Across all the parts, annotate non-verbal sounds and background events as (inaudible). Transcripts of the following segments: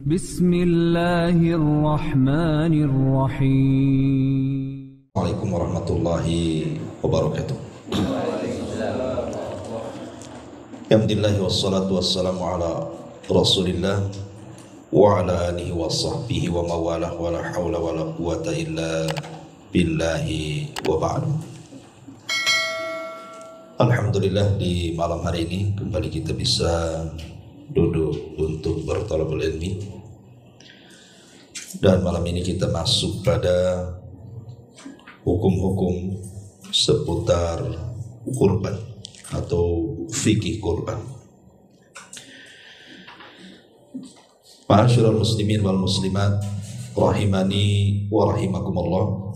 Bismillahirrahmanirrahim. Assalamualaikum warahmatullahi wabarakatuh. Alhamdulillah wassalatu wassalamu ala Rasulillah wa ala alihi wa sahbihi wa mawalah wa la hawla wa la quwata illa billahi wa ba'du. Alhamdulillah di malam hari ini kembali kita bisa duduk talabul ilmi dan malam ini kita masuk pada hukum-hukum seputar kurban atau fikih kurban Ma'asyiral muslimin wal muslimat rahimani wa rahimakumullah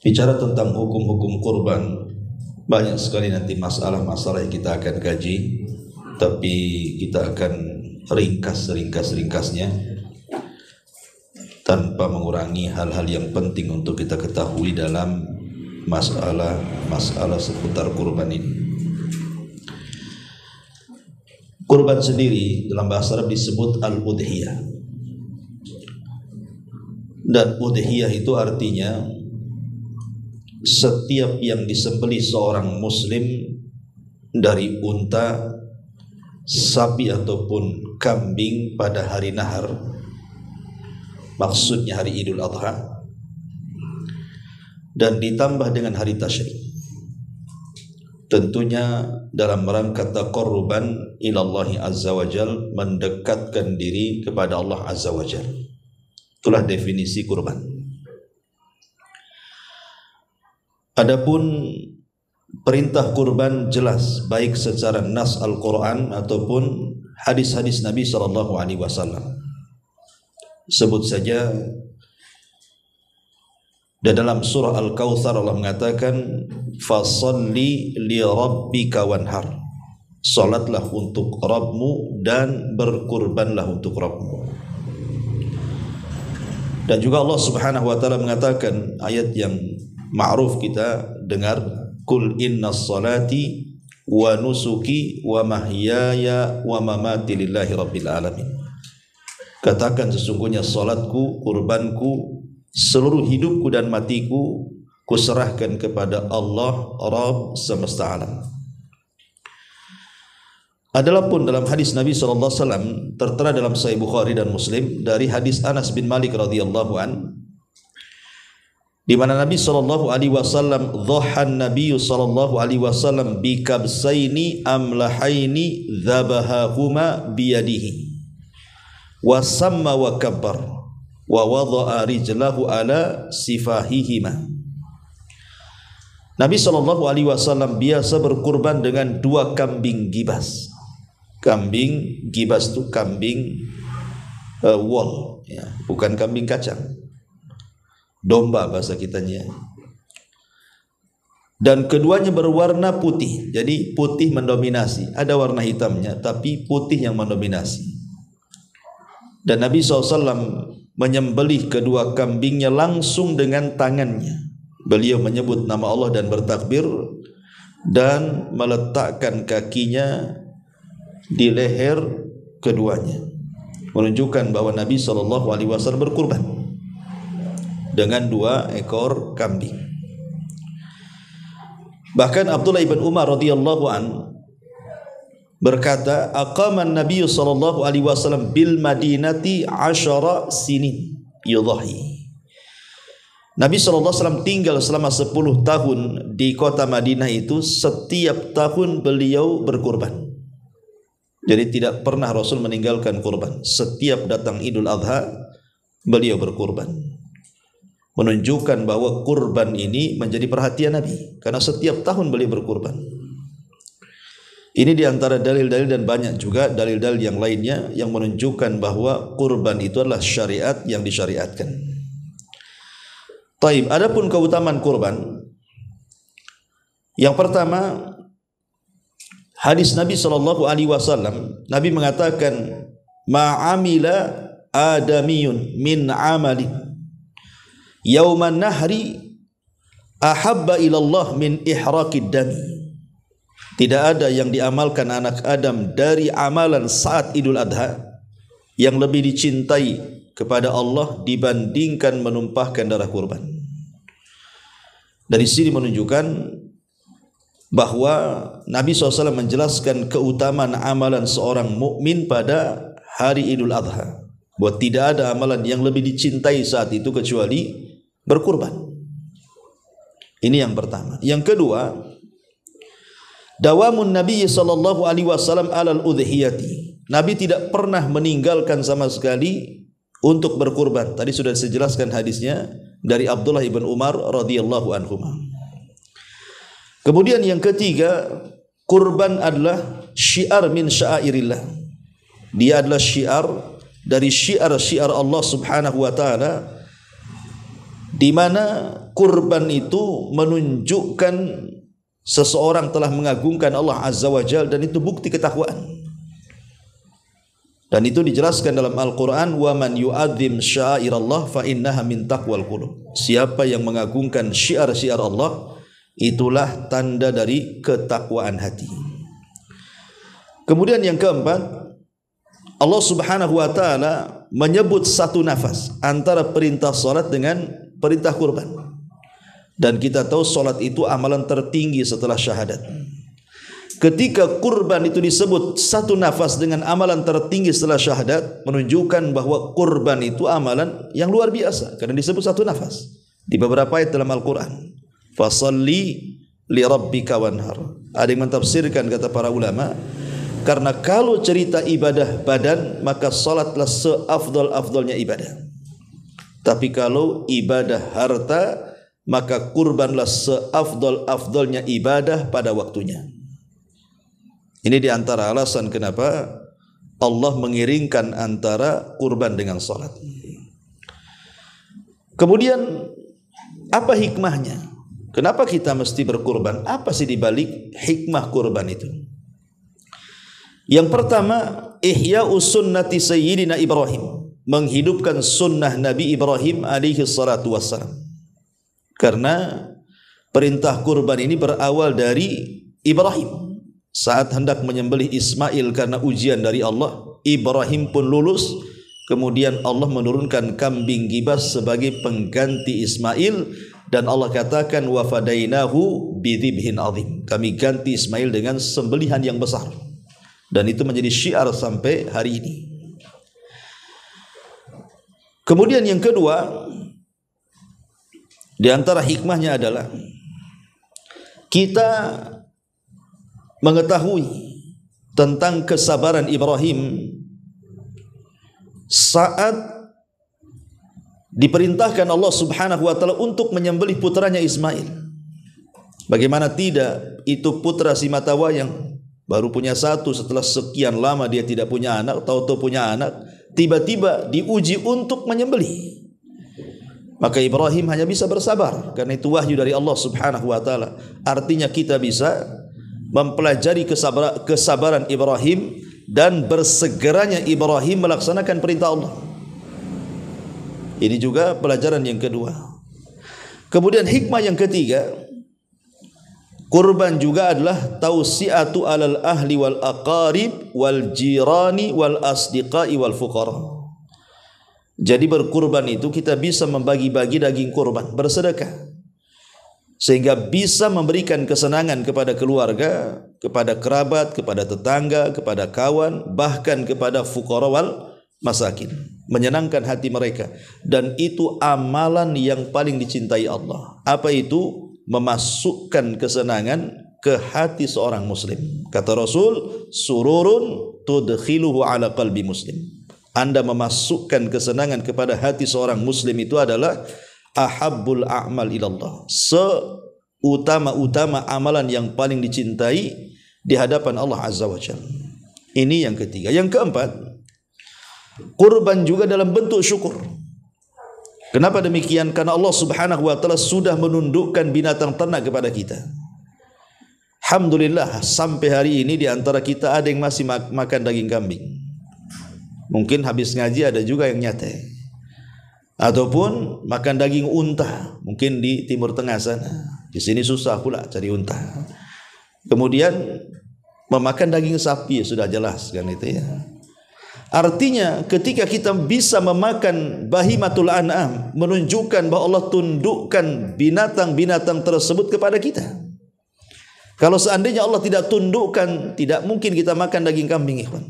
Bicara tentang hukum-hukum kurban banyak sekali nanti masalah-masalah yang kita akan kaji tapi kita akan ringkas-ringkas-ringkasnya tanpa mengurangi hal-hal yang penting untuk kita ketahui dalam masalah-masalah seputar kurban ini. Kurban sendiri dalam bahasa Arab disebut al-udhiyah. Dan udhiyah itu artinya setiap yang disembeli seorang muslim dari unta sapi ataupun kambing pada hari nahar maksudnya hari Idul Adha dan ditambah dengan hari tasyrik tentunya dalam rangka taqarruban ilallahi azza wajal mendekatkan diri kepada Allah azza wajal itulah definisi kurban adapun perintah kurban jelas baik secara nas Al-Qur'an ataupun hadis-hadis Nabi sallallahu alaihi wasallam. Sebut saja dan dalam surah Al-Kautsar Allah mengatakan fasalli li rabbika wanhar. Salatlah untuk Rabbmu dan berkurbanlah untuk Rabbmu. Dan juga Allah Subhanahu wa taala mengatakan ayat yang ma'ruf kita dengar Kul inna salati wa nusuki wa mahyaya wa mamati lillahi rabbil alamin. Katakan sesungguhnya salatku, kurbanku, seluruh hidupku dan matiku kuserahkan kepada Allah Rabb semesta alam. Adapun dalam hadis Nabi Alaihi Wasallam tertera dalam Sahih Bukhari dan Muslim dari hadis Anas bin Malik radhiyallahu an di mana Nabi sallallahu alaihi wasallam dhahan Nabi sallallahu alaihi wasallam bi kabsaini amlahaini bi biyadihi wa samma wa kabbar wa wada'a rijlahu ala sifahihima Nabi sallallahu alaihi wasallam biasa berkurban dengan dua kambing gibas kambing gibas itu kambing uh, wol ya bukan kambing kacang domba bahasa kitanya. Dan keduanya berwarna putih. Jadi putih mendominasi. Ada warna hitamnya, tapi putih yang mendominasi. Dan Nabi SAW menyembelih kedua kambingnya langsung dengan tangannya. Beliau menyebut nama Allah dan bertakbir dan meletakkan kakinya di leher keduanya. Menunjukkan bahwa Nabi SAW berkurban dengan dua ekor kambing. Bahkan Abdullah ibn Umar radhiyallahu an berkata, "Aqaman Nabi sallallahu alaihi wasallam bil Madinati asyara sinin yudhahi." Nabi alaihi wasallam tinggal selama 10 tahun di kota Madinah itu setiap tahun beliau berkurban. Jadi tidak pernah Rasul meninggalkan kurban. Setiap datang Idul Adha beliau berkurban menunjukkan bahwa kurban ini menjadi perhatian Nabi karena setiap tahun beliau berkurban. Ini di antara dalil-dalil dan banyak juga dalil-dalil yang lainnya yang menunjukkan bahwa kurban itu adalah syariat yang disyariatkan. Taib. Adapun keutamaan kurban, yang pertama hadis Nabi saw. Alaihi Wasallam, Nabi mengatakan, ma'amila adamiyun min amali yauman nahri ahabba ilallah min ihraqid dami tidak ada yang diamalkan anak Adam dari amalan saat Idul Adha yang lebih dicintai kepada Allah dibandingkan menumpahkan darah kurban. Dari sini menunjukkan bahwa Nabi SAW menjelaskan keutamaan amalan seorang mukmin pada hari Idul Adha. Buat tidak ada amalan yang lebih dicintai saat itu kecuali berkurban. Ini yang pertama. Yang kedua, dawamun Nabi sallallahu alaihi wasallam alal udhiyati. Nabi tidak pernah meninggalkan sama sekali untuk berkurban. Tadi sudah dijelaskan hadisnya dari Abdullah ibn Umar radhiyallahu anhu. Kemudian yang ketiga, kurban adalah syiar min syairillah. Dia adalah syiar dari syiar-syiar Allah Subhanahu wa taala di mana kurban itu menunjukkan seseorang telah mengagungkan Allah Azza wa Jal dan itu bukti ketakwaan. Dan itu dijelaskan dalam Al-Quran, وَمَنْ يُعَذِّمْ شَائِرَ اللَّهِ فَإِنَّهَا مِنْ تَقْوَى الْقُلُوبِ Siapa yang mengagungkan syiar-syiar Allah, itulah tanda dari ketakwaan hati. Kemudian yang keempat, Allah Subhanahu wa taala menyebut satu nafas antara perintah salat dengan perintah kurban. Dan kita tahu solat itu amalan tertinggi setelah syahadat. Ketika kurban itu disebut satu nafas dengan amalan tertinggi setelah syahadat menunjukkan bahwa kurban itu amalan yang luar biasa karena disebut satu nafas di beberapa ayat dalam Al-Qur'an. Fasalli li rabbika wanhar. Ada yang mentafsirkan kata para ulama karena kalau cerita ibadah badan maka salatlah seafdol-afdolnya ibadah. Tapi kalau ibadah harta, maka kurbanlah seafdol-afdolnya ibadah pada waktunya. Ini diantara alasan kenapa Allah mengiringkan antara kurban dengan sholat. Kemudian apa hikmahnya? Kenapa kita mesti berkurban? Apa sih dibalik hikmah kurban itu? Yang pertama, ihya usunnati sayyidina Ibrahim menghidupkan sunnah Nabi Ibrahim alaihi salatu wassalam. Karena perintah kurban ini berawal dari Ibrahim. Saat hendak menyembelih Ismail karena ujian dari Allah, Ibrahim pun lulus. Kemudian Allah menurunkan kambing gibas sebagai pengganti Ismail dan Allah katakan wa fadainahu bidzibhin azim. Kami ganti Ismail dengan sembelihan yang besar. Dan itu menjadi syiar sampai hari ini. Kemudian yang kedua, di antara hikmahnya adalah kita mengetahui tentang kesabaran Ibrahim saat diperintahkan Allah Subhanahu wa taala untuk menyembelih putranya Ismail. Bagaimana tidak itu putra si mata wayang baru punya satu setelah sekian lama dia tidak punya anak, tahu-tahu punya anak, tiba-tiba diuji untuk menyembelih. Maka Ibrahim hanya bisa bersabar karena itu wahyu dari Allah Subhanahu wa taala. Artinya kita bisa mempelajari kesabar, kesabaran Ibrahim dan bersegeranya Ibrahim melaksanakan perintah Allah. Ini juga pelajaran yang kedua. Kemudian hikmah yang ketiga, Kurban juga adalah tausiatu alal ahli wal aqarib wal jirani wal asdiqai wal fuqara. Jadi berkurban itu kita bisa membagi-bagi daging kurban, bersedekah. Sehingga bisa memberikan kesenangan kepada keluarga, kepada kerabat, kepada tetangga, kepada kawan, bahkan kepada fuqara wal masakin. Menyenangkan hati mereka. Dan itu amalan yang paling dicintai Allah. Apa itu? memasukkan kesenangan ke hati seorang muslim. Kata Rasul, sururun tudkhiluhu ala qalbi muslim. Anda memasukkan kesenangan kepada hati seorang muslim itu adalah ahabbul a'mal ilallah. Seutama-utama amalan yang paling dicintai di hadapan Allah Azza wa Jalla. Ini yang ketiga. Yang keempat, kurban juga dalam bentuk syukur. Kenapa demikian? Karena Allah Subhanahu wa taala sudah menundukkan binatang ternak kepada kita. Alhamdulillah sampai hari ini di antara kita ada yang masih mak makan daging kambing. Mungkin habis ngaji ada juga yang nyate. Ataupun makan daging unta, mungkin di Timur Tengah sana. Di sini susah pula cari unta. Kemudian memakan daging sapi sudah jelas kan itu ya. Artinya ketika kita bisa memakan bahimatul an'am menunjukkan bahwa Allah tundukkan binatang-binatang tersebut kepada kita. Kalau seandainya Allah tidak tundukkan, tidak mungkin kita makan daging kambing, ikhwan.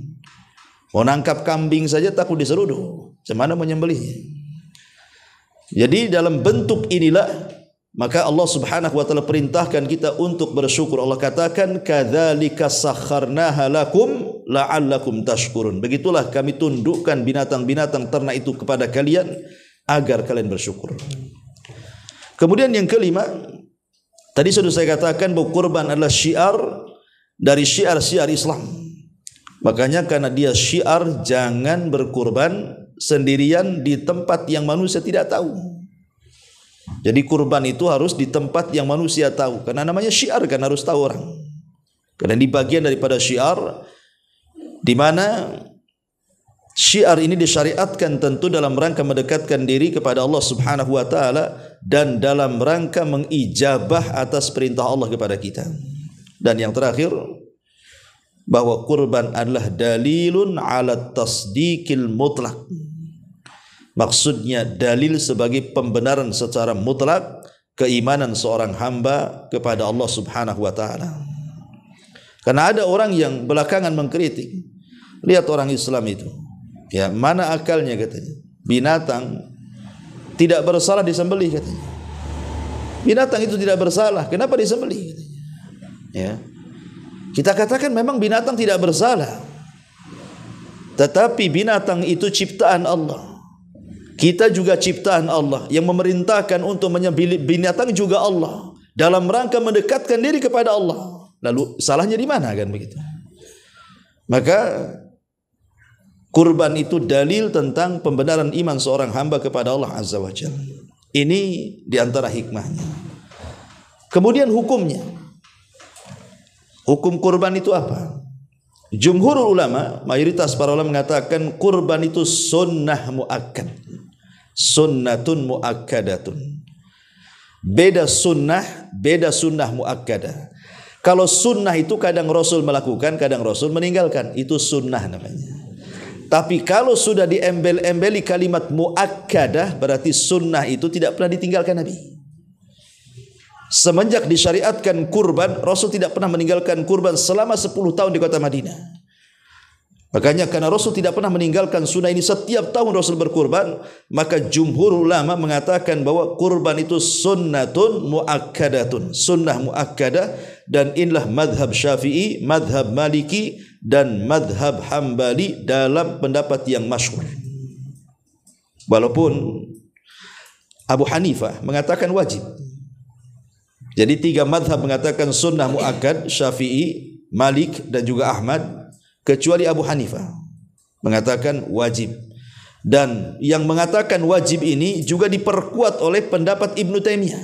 Mau nangkap kambing saja takut diseruduk. mana menyembelihnya? Jadi dalam bentuk inilah maka Allah Subhanahu wa taala perintahkan kita untuk bersyukur. Allah katakan kadzalika sakharnaha lakum la'allakum tashkurun. Begitulah kami tundukkan binatang-binatang ternak itu kepada kalian agar kalian bersyukur. Kemudian yang kelima, tadi sudah saya katakan bahwa kurban adalah syiar dari syiar-syiar Islam. Makanya karena dia syiar jangan berkurban sendirian di tempat yang manusia tidak tahu. Jadi kurban itu harus di tempat yang manusia tahu. Karena namanya syiar kan harus tahu orang. Karena di bagian daripada syiar di mana syiar ini disyariatkan tentu dalam rangka mendekatkan diri kepada Allah Subhanahu wa taala dan dalam rangka mengijabah atas perintah Allah kepada kita. Dan yang terakhir bahwa kurban adalah dalilun ala tasdikil mutlak Maksudnya dalil sebagai pembenaran secara mutlak keimanan seorang hamba kepada Allah Subhanahu wa taala. Karena ada orang yang belakangan mengkritik. Lihat orang Islam itu. Ya, mana akalnya katanya. Binatang tidak bersalah disembelih katanya. Binatang itu tidak bersalah, kenapa disembelih katanya. Ya. Kita katakan memang binatang tidak bersalah. Tetapi binatang itu ciptaan Allah. Kita juga ciptaan Allah yang memerintahkan untuk menyembelih binatang juga Allah dalam rangka mendekatkan diri kepada Allah. Lalu salahnya di mana kan begitu? Maka kurban itu dalil tentang pembenaran iman seorang hamba kepada Allah Azza wa Jalla. Ini di antara hikmahnya. Kemudian hukumnya. Hukum kurban itu apa? Jumhur ulama, mayoritas para ulama mengatakan kurban itu sunnah muakkad sunnatun muakkadatun. Beda sunnah, beda sunnah muakkadah. Kalau sunnah itu kadang Rasul melakukan, kadang Rasul meninggalkan. Itu sunnah namanya. Tapi kalau sudah diembel-embeli kalimat muakkadah, berarti sunnah itu tidak pernah ditinggalkan Nabi. Semenjak disyariatkan kurban, Rasul tidak pernah meninggalkan kurban selama 10 tahun di kota Madinah. Makanya karena Rasul tidak pernah meninggalkan sunnah ini setiap tahun Rasul berkurban, maka jumhur ulama mengatakan bahwa kurban itu sunnatun muakkadatun, sunnah muakkadah dan inilah madhab Syafi'i, madhab Maliki dan madhab Hambali dalam pendapat yang masyhur. Walaupun Abu Hanifah mengatakan wajib. Jadi tiga madhab mengatakan sunnah muakkad, Syafi'i, Malik dan juga Ahmad kecuali Abu Hanifah mengatakan wajib dan yang mengatakan wajib ini juga diperkuat oleh pendapat Ibn Taimiyah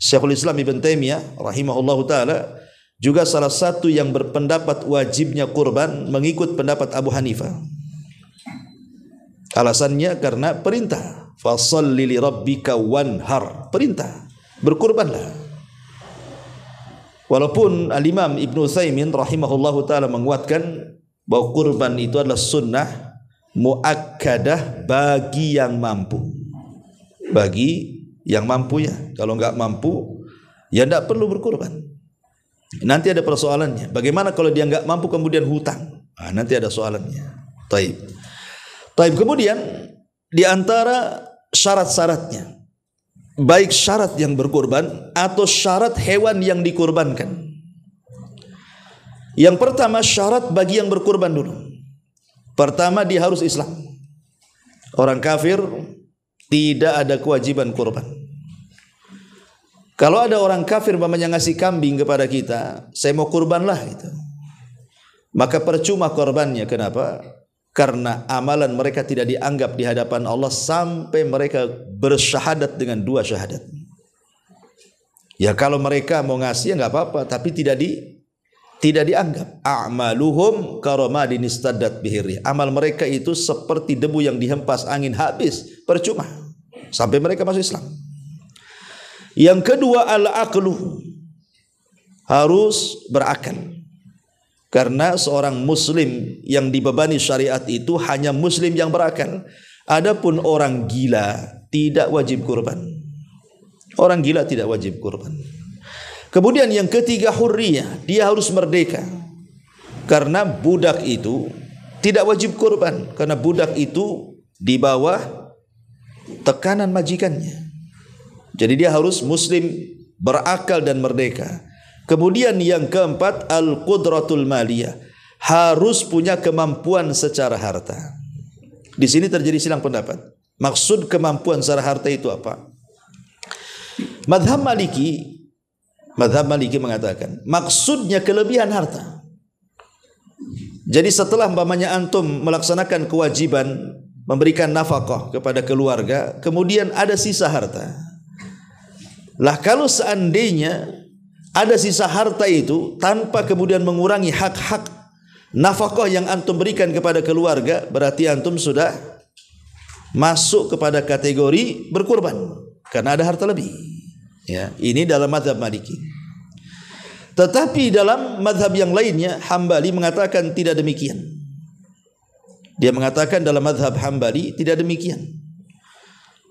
Syekhul Islam Ibn Taimiyah rahimahullahu taala juga salah satu yang berpendapat wajibnya kurban mengikut pendapat Abu Hanifah alasannya karena perintah fasallili rabbika wanhar perintah berkurbanlah Walaupun Al-Imam Ibnu Sa'imin rahimahullah taala menguatkan bahwa kurban itu adalah sunnah muakkadah bagi yang mampu. Bagi yang mampu ya. Kalau nggak mampu ya enggak perlu berkurban. Nanti ada persoalannya. Bagaimana kalau dia nggak mampu kemudian hutang? Nah, nanti ada soalannya. Taib. Taib kemudian di antara syarat-syaratnya baik syarat yang berkorban atau syarat hewan yang dikurbankan. Yang pertama syarat bagi yang berkorban dulu. Pertama dia harus Islam. Orang kafir tidak ada kewajiban kurban. Kalau ada orang kafir mamanya ngasih kambing kepada kita, saya mau kurbanlah itu Maka percuma korbannya. Kenapa? karena amalan mereka tidak dianggap di hadapan Allah sampai mereka bersyahadat dengan dua syahadat. Ya kalau mereka mau ngasih ya nggak apa-apa, tapi tidak di tidak dianggap. A'maluhum karomadin istaddat bihirih. Amal mereka itu seperti debu yang dihempas angin habis, percuma. Sampai mereka masuk Islam. Yang kedua al-aqlu harus berakal. Karena seorang muslim yang dibebani syariat itu hanya muslim yang berakal. Adapun orang gila tidak wajib kurban. Orang gila tidak wajib kurban. Kemudian yang ketiga hurriyah, dia harus merdeka. Karena budak itu tidak wajib kurban karena budak itu di bawah tekanan majikannya. Jadi dia harus muslim berakal dan merdeka. Kemudian yang keempat al-qudratul maliyah. Harus punya kemampuan secara harta. Di sini terjadi silang pendapat. Maksud kemampuan secara harta itu apa? Madhab Maliki Madhab Maliki mengatakan maksudnya kelebihan harta. Jadi setelah umpamanya antum melaksanakan kewajiban memberikan nafkah kepada keluarga, kemudian ada sisa harta. Lah kalau seandainya ada sisa harta itu tanpa kemudian mengurangi hak-hak nafkah yang antum berikan kepada keluarga, berarti antum sudah masuk kepada kategori berkurban karena ada harta lebih. Ya, ini dalam mazhab Maliki. Tetapi dalam mazhab yang lainnya Hambali mengatakan tidak demikian. Dia mengatakan dalam mazhab Hambali tidak demikian.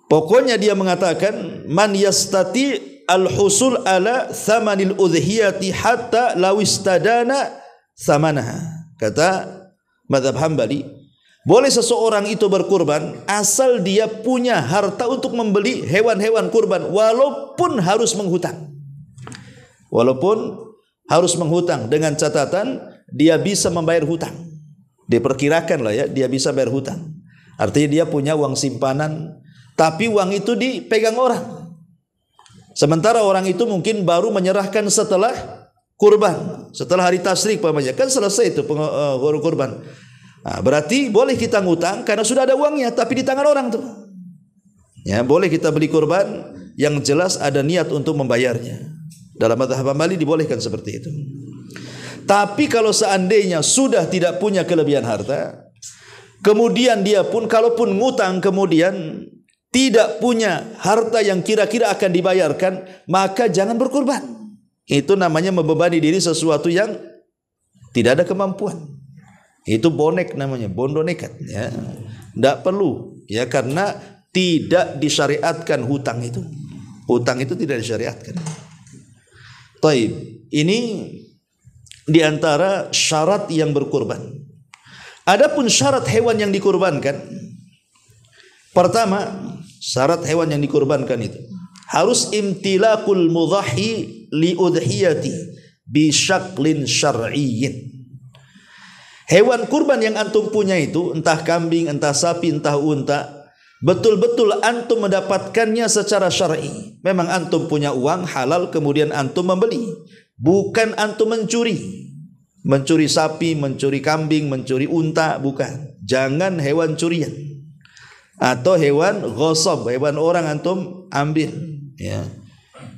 Pokoknya dia mengatakan man yastati al-husul ala thamanil udhiyati hatta lawistadana thamanaha. Kata madhab hambali. Boleh seseorang itu berkurban asal dia punya harta untuk membeli hewan-hewan kurban walaupun harus menghutang. Walaupun harus menghutang dengan catatan dia bisa membayar hutang. Diperkirakan lah ya, dia bisa bayar hutang. Artinya dia punya uang simpanan, tapi uang itu dipegang orang. Sementara orang itu mungkin baru menyerahkan setelah kurban, setelah hari tasrik pamannya kan selesai itu uh, kurban. Nah, berarti boleh kita ngutang karena sudah ada uangnya tapi di tangan orang tuh. Ya, boleh kita beli kurban yang jelas ada niat untuk membayarnya. Dalam mazhab Hambali dibolehkan seperti itu. Tapi kalau seandainya sudah tidak punya kelebihan harta, kemudian dia pun kalaupun ngutang kemudian tidak punya harta yang kira-kira akan dibayarkan, maka jangan berkorban. Itu namanya membebani diri sesuatu yang tidak ada kemampuan. Itu bonek namanya, bondo nekat. Ya. Tidak perlu, ya karena tidak disyariatkan hutang itu. Hutang itu tidak disyariatkan. Taib, ini diantara syarat yang berkorban. Adapun syarat hewan yang dikorbankan, Pertama, syarat hewan yang dikurbankan itu harus imtilakul mudhahi li udhiyati bi syaklin syar'iyyin. Hewan kurban yang antum punya itu entah kambing, entah sapi, entah unta, betul-betul antum mendapatkannya secara syar'i. Memang antum punya uang halal kemudian antum membeli, bukan antum mencuri. Mencuri sapi, mencuri kambing, mencuri unta, bukan. Jangan hewan curian atau hewan gosob hewan orang antum ambil ya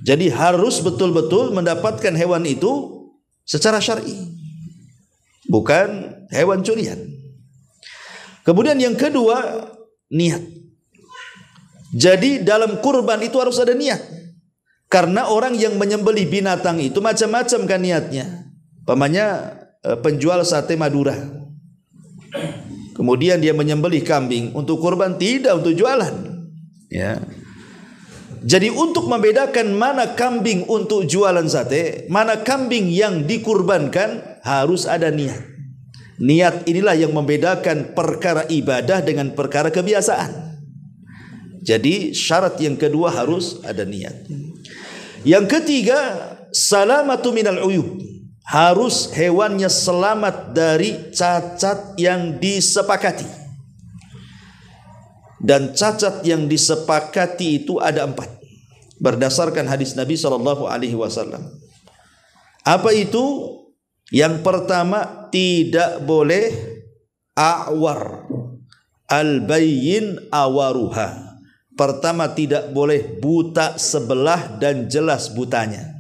jadi harus betul-betul mendapatkan hewan itu secara syar'i bukan hewan curian kemudian yang kedua niat jadi dalam kurban itu harus ada niat karena orang yang menyembeli binatang itu macam-macam kan niatnya pamannya eh, penjual sate Madura Kemudian dia menyembelih kambing untuk kurban tidak untuk jualan. Ya. Jadi untuk membedakan mana kambing untuk jualan sate, mana kambing yang dikurbankan harus ada niat. Niat inilah yang membedakan perkara ibadah dengan perkara kebiasaan. Jadi syarat yang kedua harus ada niat. Yang ketiga, salamatu minal uyub harus hewannya selamat dari cacat yang disepakati. Dan cacat yang disepakati itu ada empat berdasarkan hadis Nabi Shallallahu Alaihi Wasallam. Apa itu? Yang pertama tidak boleh awar al bayin awaruha. Pertama tidak boleh buta sebelah dan jelas butanya.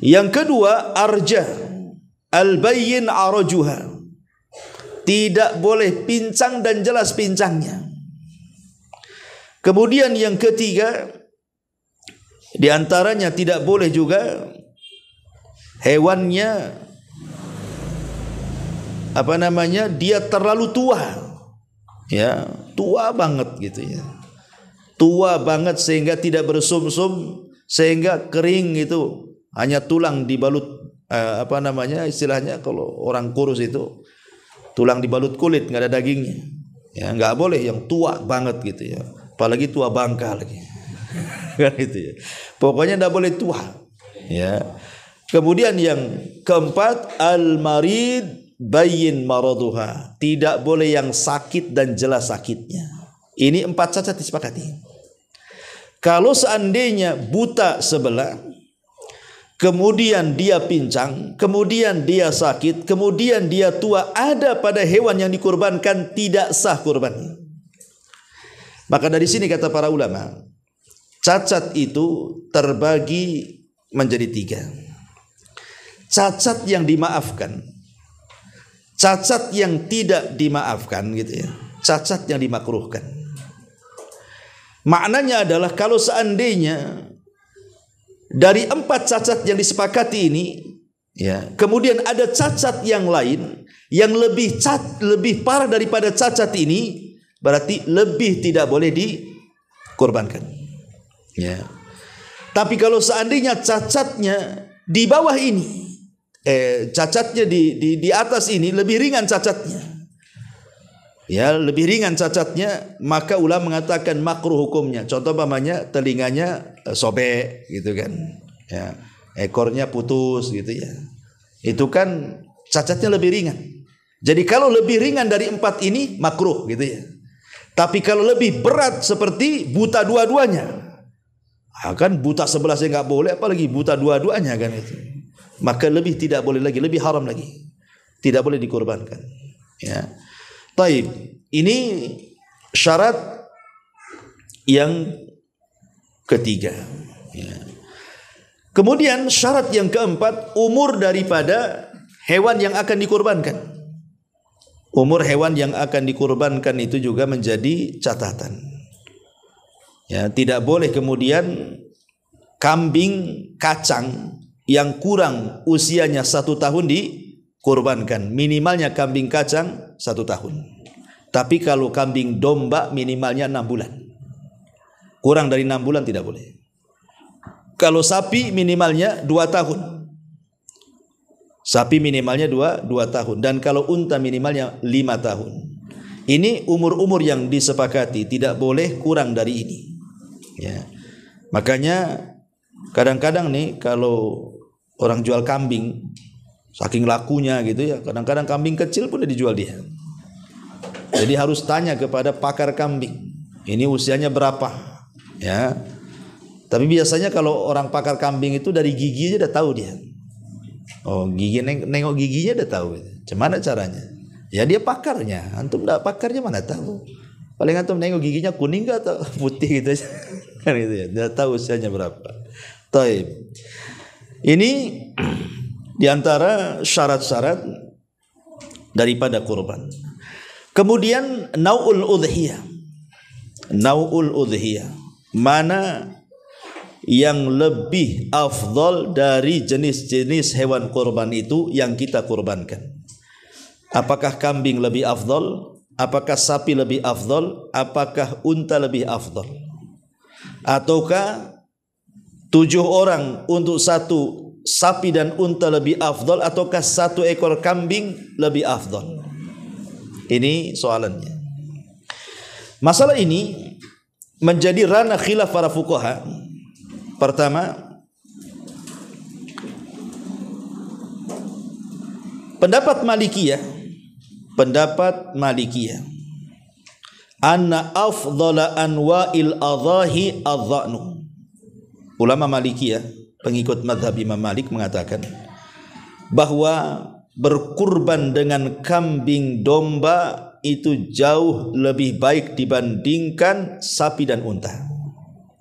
Yang kedua, Arja al-bayyin arajuha. Tidak boleh pincang dan jelas pincangnya. Kemudian yang ketiga, di antaranya tidak boleh juga hewannya apa namanya dia terlalu tua ya tua banget gitu ya tua banget sehingga tidak bersumsum sehingga kering gitu hanya tulang dibalut eh, apa namanya istilahnya kalau orang kurus itu tulang dibalut kulit nggak ada dagingnya ya nggak boleh yang tua banget gitu ya apalagi tua bangka lagi (laughs) kan itu ya pokoknya nggak boleh tua ya kemudian yang keempat al marid bayin maraduha tidak boleh yang sakit dan jelas sakitnya ini empat saja disepakati kalau seandainya buta sebelah kemudian dia pincang, kemudian dia sakit, kemudian dia tua, ada pada hewan yang dikurbankan tidak sah kurbannya. Maka dari sini kata para ulama, cacat itu terbagi menjadi tiga. Cacat yang dimaafkan, cacat yang tidak dimaafkan gitu ya, cacat yang dimakruhkan. Maknanya adalah kalau seandainya dari empat cacat yang disepakati ini ya kemudian ada cacat yang lain yang lebih cat lebih parah daripada cacat ini berarti lebih tidak boleh dikorbankan ya tapi kalau seandainya cacatnya di bawah ini eh cacatnya di di di atas ini lebih ringan cacatnya ya lebih ringan cacatnya maka ulama mengatakan makruh hukumnya contoh umpamanya telinganya eh, sobek gitu kan ya ekornya putus gitu ya itu kan cacatnya lebih ringan jadi kalau lebih ringan dari empat ini makruh gitu ya tapi kalau lebih berat seperti buta dua-duanya nah, kan buta saya nggak boleh apalagi buta dua-duanya kan itu maka lebih tidak boleh lagi lebih haram lagi tidak boleh dikorbankan ya Taib. Ini syarat yang ketiga. Ya. Kemudian syarat yang keempat, umur daripada hewan yang akan dikurbankan. Umur hewan yang akan dikurbankan itu juga menjadi catatan. Ya, tidak boleh kemudian kambing kacang yang kurang usianya satu tahun di kurbankan minimalnya kambing kacang satu tahun tapi kalau kambing domba minimalnya enam bulan kurang dari enam bulan tidak boleh kalau sapi minimalnya dua tahun sapi minimalnya dua, dua tahun dan kalau unta minimalnya lima tahun ini umur-umur yang disepakati tidak boleh kurang dari ini ya makanya kadang-kadang nih kalau orang jual kambing Saking lakunya gitu ya. Kadang-kadang kambing kecil pun udah dijual dia. Jadi harus tanya kepada pakar kambing. Ini usianya berapa? Ya. Tapi biasanya kalau orang pakar kambing itu dari gigi aja udah tahu dia. Oh, gigi neng nengok giginya udah tahu. Gimana caranya? Ya dia pakarnya. Antum enggak pakarnya mana tahu. Paling antum nengok giginya kuning gak atau (laughs) putih gitu kan gitu ya. udah tahu usianya berapa. Taib. Ini (clears throat) Di antara syarat-syarat daripada kurban. Kemudian naul udhiyah. Naul udhiyah. Mana yang lebih afdol dari jenis-jenis hewan kurban itu yang kita kurbankan. Apakah kambing lebih afdol? Apakah sapi lebih afdol? Apakah unta lebih afdol? Ataukah tujuh orang untuk satu sapi dan unta lebih afdol ataukah satu ekor kambing lebih afdol? Ini soalannya. Masalah ini menjadi ranah khilaf para fuqaha. Pertama, pendapat Malikiyah, pendapat Malikiyah. Anna afdhala anwa'il adhahi adhanu. Ulama Malikiyah pengikut madhab Imam Malik mengatakan bahwa berkurban dengan kambing domba itu jauh lebih baik dibandingkan sapi dan unta.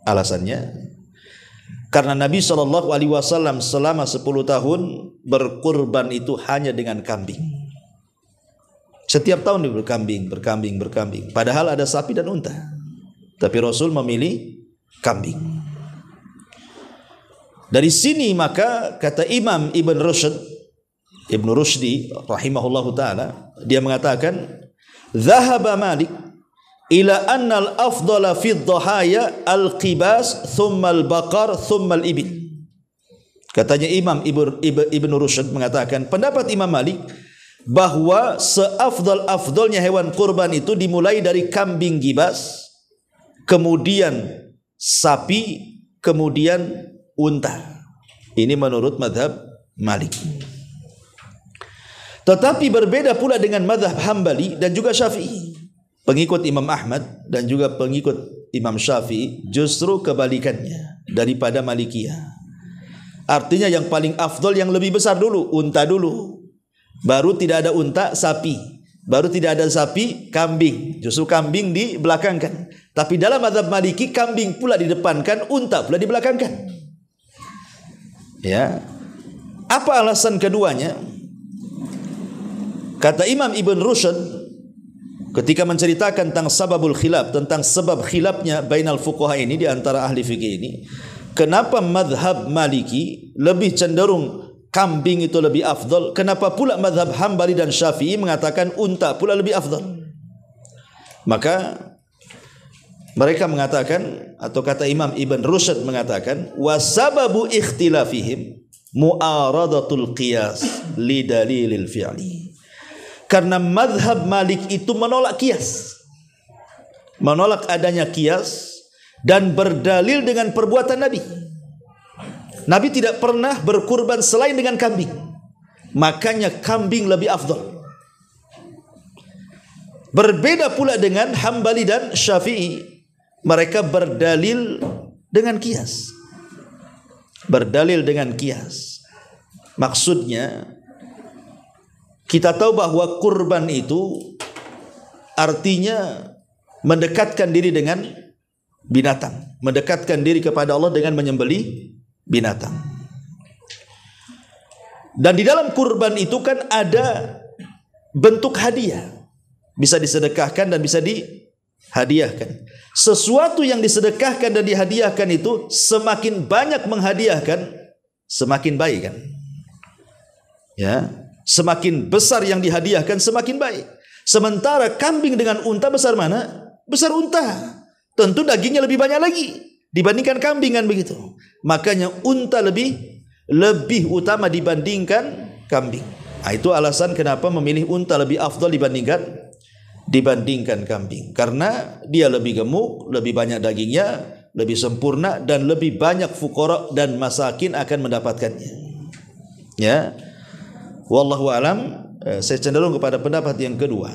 Alasannya karena Nabi Shallallahu Alaihi Wasallam selama 10 tahun berkurban itu hanya dengan kambing. Setiap tahun dia berkambing, berkambing, berkambing. Padahal ada sapi dan unta. Tapi Rasul memilih kambing. Dari sini maka kata Imam Ibn Rushd Ibn Rushdi rahimahullahu taala dia mengatakan Zahaba Malik ila anna al-afdala fi dhahaya al-qibas thumma al-baqar thumma al-ibil. Katanya Imam Ibn, Ibn, Ibn Rushd mengatakan pendapat Imam Malik bahwa seafdal-afdalnya hewan kurban itu dimulai dari kambing gibas, kemudian sapi, kemudian unta. Ini menurut madhab Malik. Tetapi berbeda pula dengan madhab Hambali dan juga Syafi'i. Pengikut Imam Ahmad dan juga pengikut Imam Syafi'i justru kebalikannya daripada Malikiyah. Artinya yang paling afdol yang lebih besar dulu, unta dulu. Baru tidak ada unta, sapi. Baru tidak ada sapi, kambing. Justru kambing di belakangkan. Tapi dalam madhab maliki, kambing pula di depankan, unta pula di belakangkan. Ya. Apa alasan keduanya? Kata Imam Ibn Rushd ketika menceritakan tentang sababul khilaf, tentang sebab khilafnya bainal fuqaha ini di antara ahli fikih ini, kenapa madhab Maliki lebih cenderung kambing itu lebih afdal, kenapa pula madhab Hambali dan Syafi'i mengatakan unta pula lebih afdal? Maka mereka mengatakan atau kata Imam Ibn Rushd mengatakan wasababu ikhtilafihim mu'aradatul qiyas li dalilil fi'li. Karena madhab Malik itu menolak kias. Menolak adanya kias dan berdalil dengan perbuatan Nabi. Nabi tidak pernah berkurban selain dengan kambing. Makanya kambing lebih afdol. Berbeda pula dengan Hambali dan Syafi'i mereka berdalil dengan kias. Berdalil dengan kias. Maksudnya kita tahu bahwa kurban itu artinya mendekatkan diri dengan binatang, mendekatkan diri kepada Allah dengan menyembeli binatang. Dan di dalam kurban itu kan ada bentuk hadiah. Bisa disedekahkan dan bisa di hadiahkan. Sesuatu yang disedekahkan dan dihadiahkan itu semakin banyak menghadiahkan semakin baik kan? Ya, semakin besar yang dihadiahkan semakin baik. Sementara kambing dengan unta besar mana? Besar unta. Tentu dagingnya lebih banyak lagi dibandingkan kambing kan begitu. Makanya unta lebih lebih utama dibandingkan kambing. Nah, itu alasan kenapa memilih unta lebih afdal dibandingkan dibandingkan kambing karena dia lebih gemuk, lebih banyak dagingnya, lebih sempurna dan lebih banyak fukorok dan masakin akan mendapatkannya. Ya. Wallahu alam, eh, saya cenderung kepada pendapat yang kedua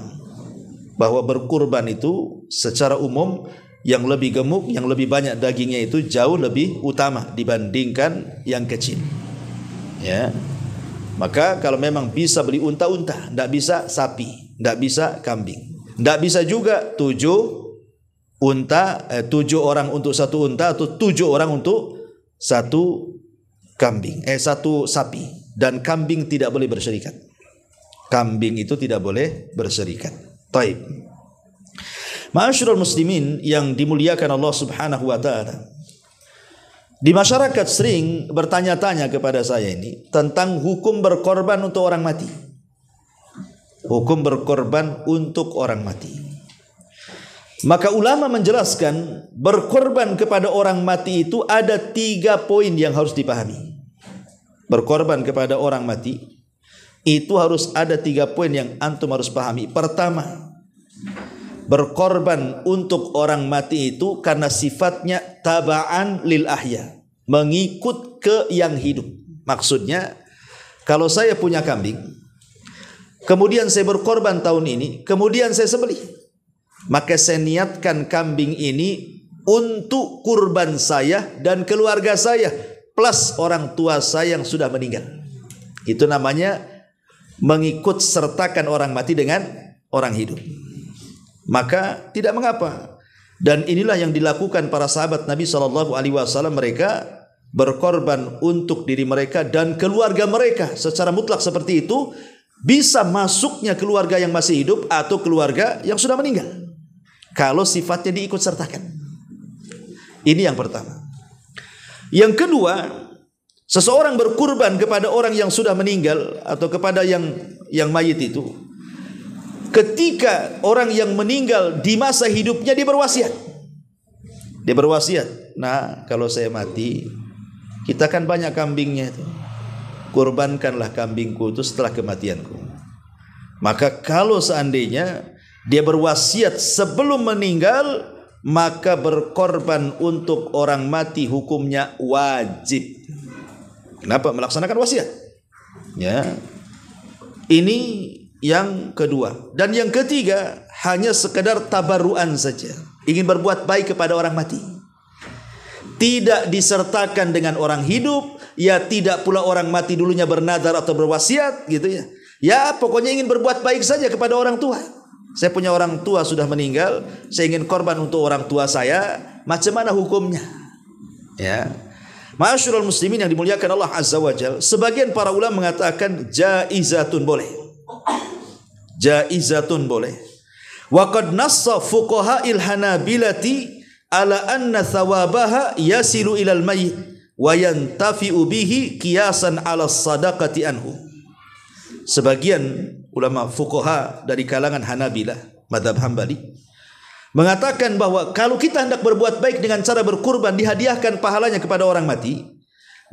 bahwa berkurban itu secara umum yang lebih gemuk, yang lebih banyak dagingnya itu jauh lebih utama dibandingkan yang kecil. Ya. Maka kalau memang bisa beli unta-unta, tidak bisa sapi, tidak bisa kambing. Tidak bisa juga tujuh unta, eh, tujuh orang untuk satu unta atau tujuh orang untuk satu kambing, eh satu sapi. Dan kambing tidak boleh berserikat. Kambing itu tidak boleh berserikat. Taib. Ma'asyiral muslimin yang dimuliakan Allah Subhanahu wa taala. Di masyarakat sering bertanya-tanya kepada saya ini tentang hukum berkorban untuk orang mati hukum berkorban untuk orang mati. Maka ulama menjelaskan berkorban kepada orang mati itu ada tiga poin yang harus dipahami. Berkorban kepada orang mati itu harus ada tiga poin yang antum harus pahami. Pertama, berkorban untuk orang mati itu karena sifatnya tabaan lil ahya, mengikut ke yang hidup. Maksudnya, kalau saya punya kambing, kemudian saya berkorban tahun ini, kemudian saya sembelih. Maka saya niatkan kambing ini untuk kurban saya dan keluarga saya plus orang tua saya yang sudah meninggal. Itu namanya mengikut sertakan orang mati dengan orang hidup. Maka tidak mengapa. Dan inilah yang dilakukan para sahabat Nabi Shallallahu Alaihi Wasallam mereka berkorban untuk diri mereka dan keluarga mereka secara mutlak seperti itu bisa masuknya keluarga yang masih hidup atau keluarga yang sudah meninggal. Kalau sifatnya diikut sertakan. Ini yang pertama. Yang kedua, seseorang berkurban kepada orang yang sudah meninggal atau kepada yang yang mayit itu. Ketika orang yang meninggal di masa hidupnya dia berwasiat. Dia berwasiat, "Nah, kalau saya mati, kita kan banyak kambingnya itu." kurbankanlah kambingku itu setelah kematianku. Maka kalau seandainya dia berwasiat sebelum meninggal, maka berkorban untuk orang mati hukumnya wajib. Kenapa melaksanakan wasiat? Ya. Ini yang kedua. Dan yang ketiga hanya sekedar tabaruan saja. Ingin berbuat baik kepada orang mati tidak disertakan dengan orang hidup, ya tidak pula orang mati dulunya bernadar atau berwasiat gitu ya. Ya pokoknya ingin berbuat baik saja kepada orang tua. Saya punya orang tua sudah meninggal, saya ingin korban untuk orang tua saya, macam mana hukumnya? Ya. Masyurul muslimin yang dimuliakan Allah Azza wa Jal, sebagian para ulama mengatakan jaizatun boleh. Jaizatun boleh. Wa qad nassa fuqaha'il Hanabilati ala anna thawabaha yasilu ilal mayyit wa yantafi'u bihi qiyasan ala sadaqati anhu. Sebagian ulama fuqaha dari kalangan Hanabilah, madhab Hambali mengatakan bahwa kalau kita hendak berbuat baik dengan cara berkurban dihadiahkan pahalanya kepada orang mati,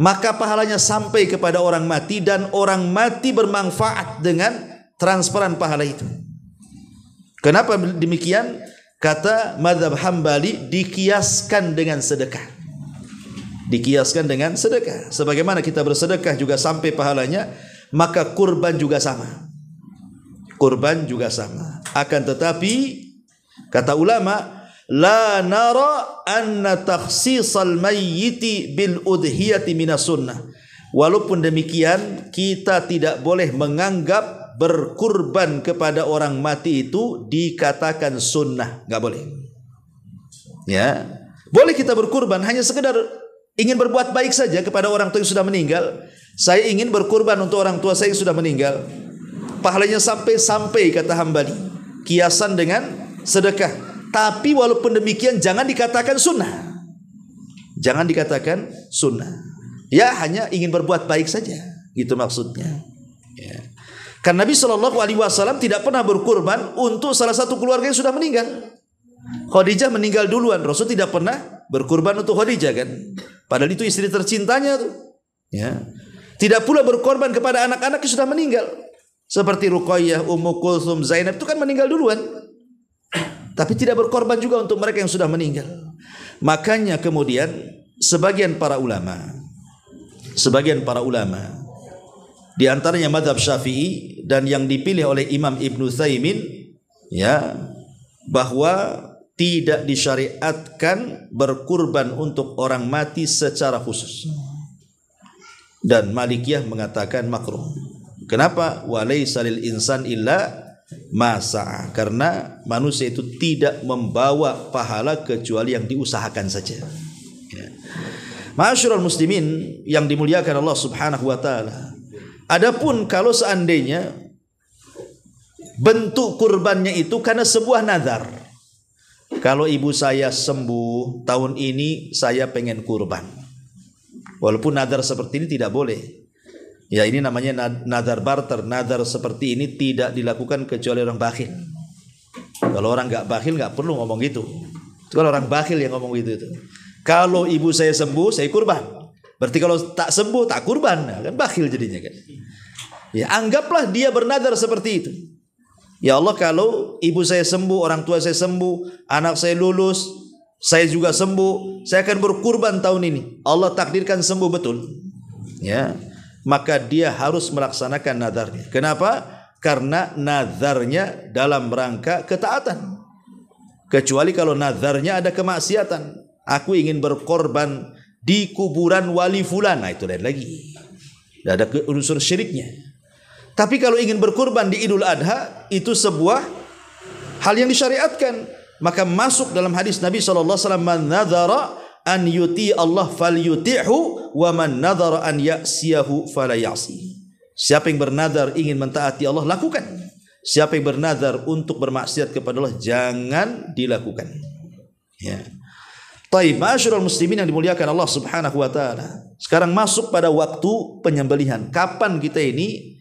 maka pahalanya sampai kepada orang mati dan orang mati bermanfaat dengan transferan pahala itu. Kenapa demikian? Kata madhab hambali dikiaskan dengan sedekah. Dikiaskan dengan sedekah. Sebagaimana kita bersedekah juga sampai pahalanya, maka kurban juga sama. Kurban juga sama. Akan tetapi, kata ulama, la nara anna takhsisal mayyiti bil udhiyati minas sunnah. Walaupun demikian, kita tidak boleh menganggap berkurban kepada orang mati itu dikatakan sunnah, nggak boleh. Ya, boleh kita berkurban hanya sekedar ingin berbuat baik saja kepada orang tua yang sudah meninggal. Saya ingin berkurban untuk orang tua saya yang sudah meninggal. Pahalanya sampai-sampai kata hambali. Kiasan dengan sedekah. Tapi walaupun demikian jangan dikatakan sunnah. Jangan dikatakan sunnah. Ya hanya ingin berbuat baik saja. Gitu maksudnya. Ya. Karena Nabi Shallallahu Alaihi Wasallam tidak pernah berkurban untuk salah satu keluarga yang sudah meninggal. Khadijah meninggal duluan, Rasul tidak pernah berkurban untuk Khadijah kan? Padahal itu istri tercintanya tuh. Ya. Tidak pula berkorban kepada anak-anak yang sudah meninggal. Seperti Ruqayyah, Ummu Kulthum, Zainab itu kan meninggal duluan. Tapi tidak berkorban juga untuk mereka yang sudah meninggal. Makanya kemudian sebagian para ulama sebagian para ulama di antaranya madhab Syafi'i dan yang dipilih oleh Imam Ibn Thaymin, ya bahwa tidak disyariatkan berkurban untuk orang mati secara khusus. Dan Malikiyah mengatakan makruh. Kenapa? Walaysa Salil insan illa masa karena manusia itu tidak membawa pahala kecuali yang diusahakan saja. Ya. Masyurul muslimin yang dimuliakan Allah Subhanahu wa taala. Adapun kalau seandainya bentuk kurbannya itu karena sebuah nazar. Kalau ibu saya sembuh tahun ini saya pengen kurban. Walaupun nazar seperti ini tidak boleh. Ya ini namanya nazar barter. Nazar seperti ini tidak dilakukan kecuali orang bakhil. Kalau orang nggak bakhil nggak perlu ngomong gitu. kalau orang bakhil yang ngomong gitu itu. Kalau ibu saya sembuh saya kurban. Berarti kalau tak sembuh tak kurban nah, kan bakhil jadinya kan. Ya anggaplah dia bernadar seperti itu. Ya Allah kalau ibu saya sembuh, orang tua saya sembuh, anak saya lulus, saya juga sembuh, saya akan berkurban tahun ini. Allah takdirkan sembuh betul. Ya. Maka dia harus melaksanakan nadarnya. Kenapa? Karena nadarnya dalam rangka ketaatan. Kecuali kalau nadarnya ada kemaksiatan. Aku ingin berkorban di kuburan wali fulan. Nah, itu lain lagi. Tidak ada unsur syiriknya. Tapi kalau ingin berkurban di Idul Adha itu sebuah hal yang disyariatkan. Maka masuk dalam hadis Nabi sallallahu alaihi wasallam man nadhara an yuti Allah falyuti'hu wa man nadhara an ya'siyahu falayasi. Siapa yang bernadar ingin mentaati Allah lakukan. Siapa yang bernadar untuk bermaksiat kepada Allah jangan dilakukan. Ya. Taib, masyurul muslimin yang dimuliakan Allah subhanahu wa ta'ala. Sekarang masuk pada waktu penyembelihan. Kapan kita ini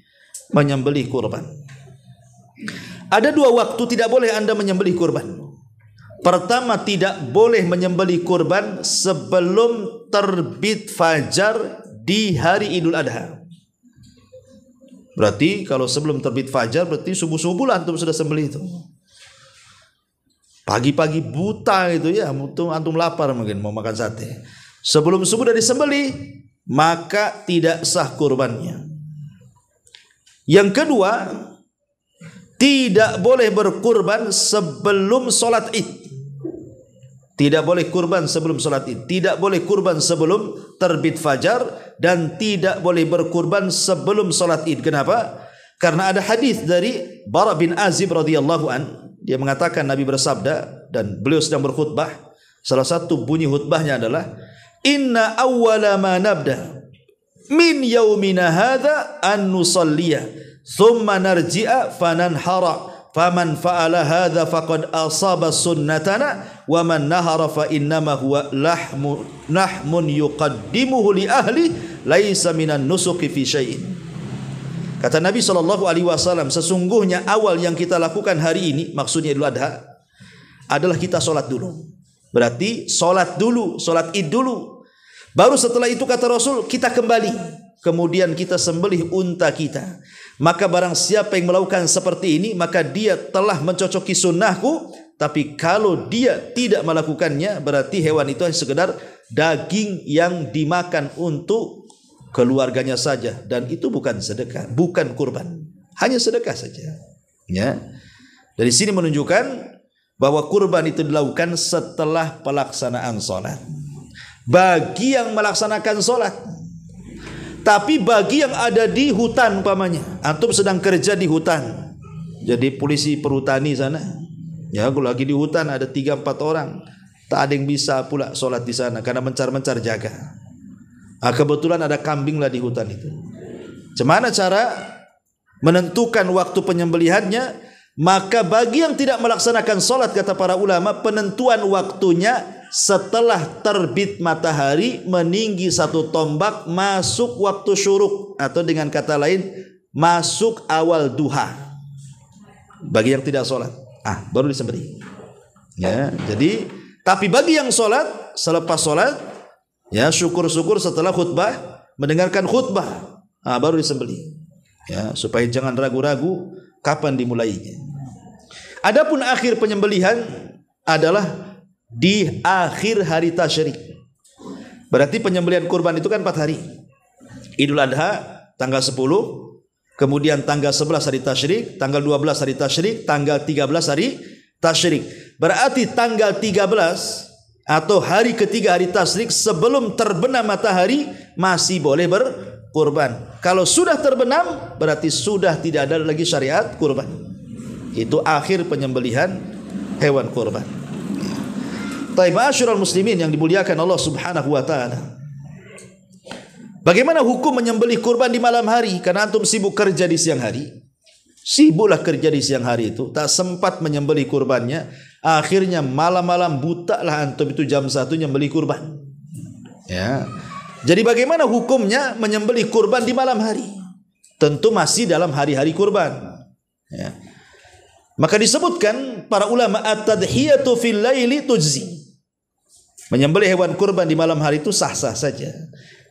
menyembelih kurban? Ada dua waktu tidak boleh Anda menyembelih kurban. Pertama, tidak boleh menyembelih kurban sebelum terbit fajar di hari Idul Adha. Berarti kalau sebelum terbit fajar berarti subuh-subuh lah antum sudah sembelih itu. Pagi-pagi buta gitu ya, mutung antum lapar mungkin mau makan sate. Sebelum subuh dari sembeli, maka tidak sah kurbannya. Yang kedua, tidak boleh berkurban sebelum sholat id. Tidak boleh kurban sebelum sholat id. Tidak boleh kurban sebelum terbit fajar dan tidak boleh berkurban sebelum sholat id. Kenapa? Karena ada hadis dari Bara bin Azib radhiyallahu an dia mengatakan Nabi bersabda dan beliau sedang berkhutbah. Salah satu bunyi khutbahnya adalah Inna awwala ma nabda min yaumina hadha an nusalliya thumma narji'a fananhara faman fa'ala hadha faqad asaba sunnatana wa man nahara fa innama huwa lahmu nahmun yuqaddimuhu li ahli laisa minan nusuki fi syai'in Kata Nabi Shallallahu Alaihi Wasallam, sesungguhnya awal yang kita lakukan hari ini, maksudnya Idul Adha, adalah kita sholat dulu. Berarti sholat dulu, sholat id dulu. Baru setelah itu kata Rasul, kita kembali. Kemudian kita sembelih unta kita. Maka barang siapa yang melakukan seperti ini, maka dia telah mencocoki sunnahku. Tapi kalau dia tidak melakukannya, berarti hewan itu hanya sekedar daging yang dimakan untuk keluarganya saja dan itu bukan sedekah, bukan kurban. Hanya sedekah saja. Ya. Dari sini menunjukkan bahwa kurban itu dilakukan setelah pelaksanaan sholat. Bagi yang melaksanakan sholat, tapi bagi yang ada di hutan umpamanya, antum sedang kerja di hutan, jadi polisi perhutani sana, ya kalau lagi di hutan ada 3-4 orang, tak ada yang bisa pula sholat di sana karena mencar-mencar jaga. Ah kebetulan ada kambing lah di hutan itu. Cemana cara menentukan waktu penyembelihannya? Maka bagi yang tidak melaksanakan sholat kata para ulama penentuan waktunya setelah terbit matahari meninggi satu tombak masuk waktu syuruk atau dengan kata lain masuk awal duha bagi yang tidak sholat ah baru disembeli ya jadi tapi bagi yang sholat selepas sholat Ya syukur-syukur setelah khutbah mendengarkan khutbah nah, baru disembeli Ya supaya jangan ragu-ragu kapan dimulainya. Adapun akhir penyembelihan adalah di akhir hari tasyrik. Berarti penyembelian kurban itu kan empat hari. Idul Adha tanggal 10, kemudian tanggal 11 hari tasyrik, tanggal 12 hari tasyrik, tanggal 13 hari tasyrik. Berarti tanggal 13 atau hari ketiga hari tasrik sebelum terbenam matahari masih boleh berkurban. Kalau sudah terbenam berarti sudah tidak ada lagi syariat kurban. Itu akhir penyembelihan hewan kurban. Taib asyurul muslimin yang dimuliakan Allah subhanahu wa ta'ala. Bagaimana hukum menyembelih kurban di malam hari? Karena antum sibuk kerja di siang hari. Sibuklah kerja di siang hari itu. Tak sempat menyembelih kurbannya Akhirnya malam-malam butalah antum itu jam satunya beli kurban. Ya. Jadi bagaimana hukumnya menyembeli kurban di malam hari? Tentu masih dalam hari-hari kurban. Ya. Maka disebutkan para ulama at-tadhiyatu fil laili tujzi. Menyembelih hewan kurban di malam hari itu sah-sah saja.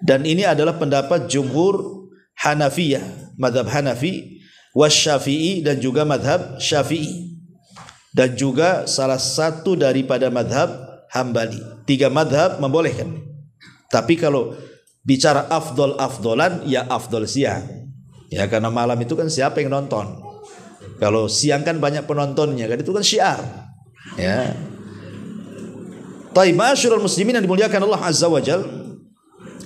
Dan ini adalah pendapat jumhur Hanafiyah, madhab Hanafi, wasyafi'i dan juga madhab Syafi'i dan juga salah satu daripada madhab Hambali. Tiga madhab membolehkan. Tapi kalau bicara afdol afdolan ya afdol siang. Ya karena malam itu kan siapa yang nonton? Kalau siang kan banyak penontonnya kan itu kan syiar. Ya. Tapi masyurul muslimin yang dimuliakan Allah Azza wajal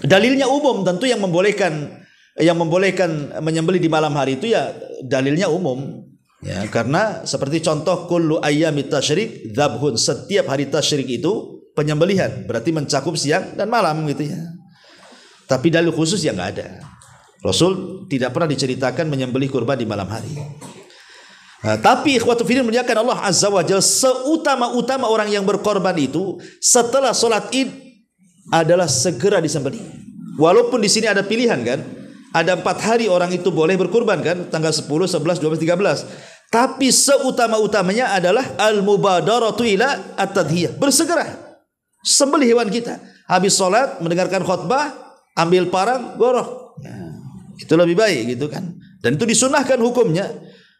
Dalilnya umum tentu yang membolehkan Yang membolehkan menyembeli di malam hari itu ya Dalilnya umum Ya, karena seperti contoh kullu ayyami tasyrik dzabhun setiap hari tasyrik itu penyembelihan, berarti mencakup siang dan malam gitu ya. Tapi dalil khusus yang nggak ada. Rasul tidak pernah diceritakan menyembelih kurban di malam hari. Nah, tapi ikhwatu fillah menyatakan Allah Azza wa Jalla seutama-utama orang yang berkorban itu setelah sholat Id adalah segera disembelih. Walaupun di sini ada pilihan kan, ada empat hari orang itu boleh berkurban kan, tanggal 10, 11, 12, 13. Tapi seutama-utamanya adalah al-mubadaratu ila at-tadhiyah. Bersegera. Sembelih hewan kita. Habis sholat, mendengarkan khutbah, ambil parang, gorok. Ya, itu lebih baik gitu kan. Dan itu disunahkan hukumnya.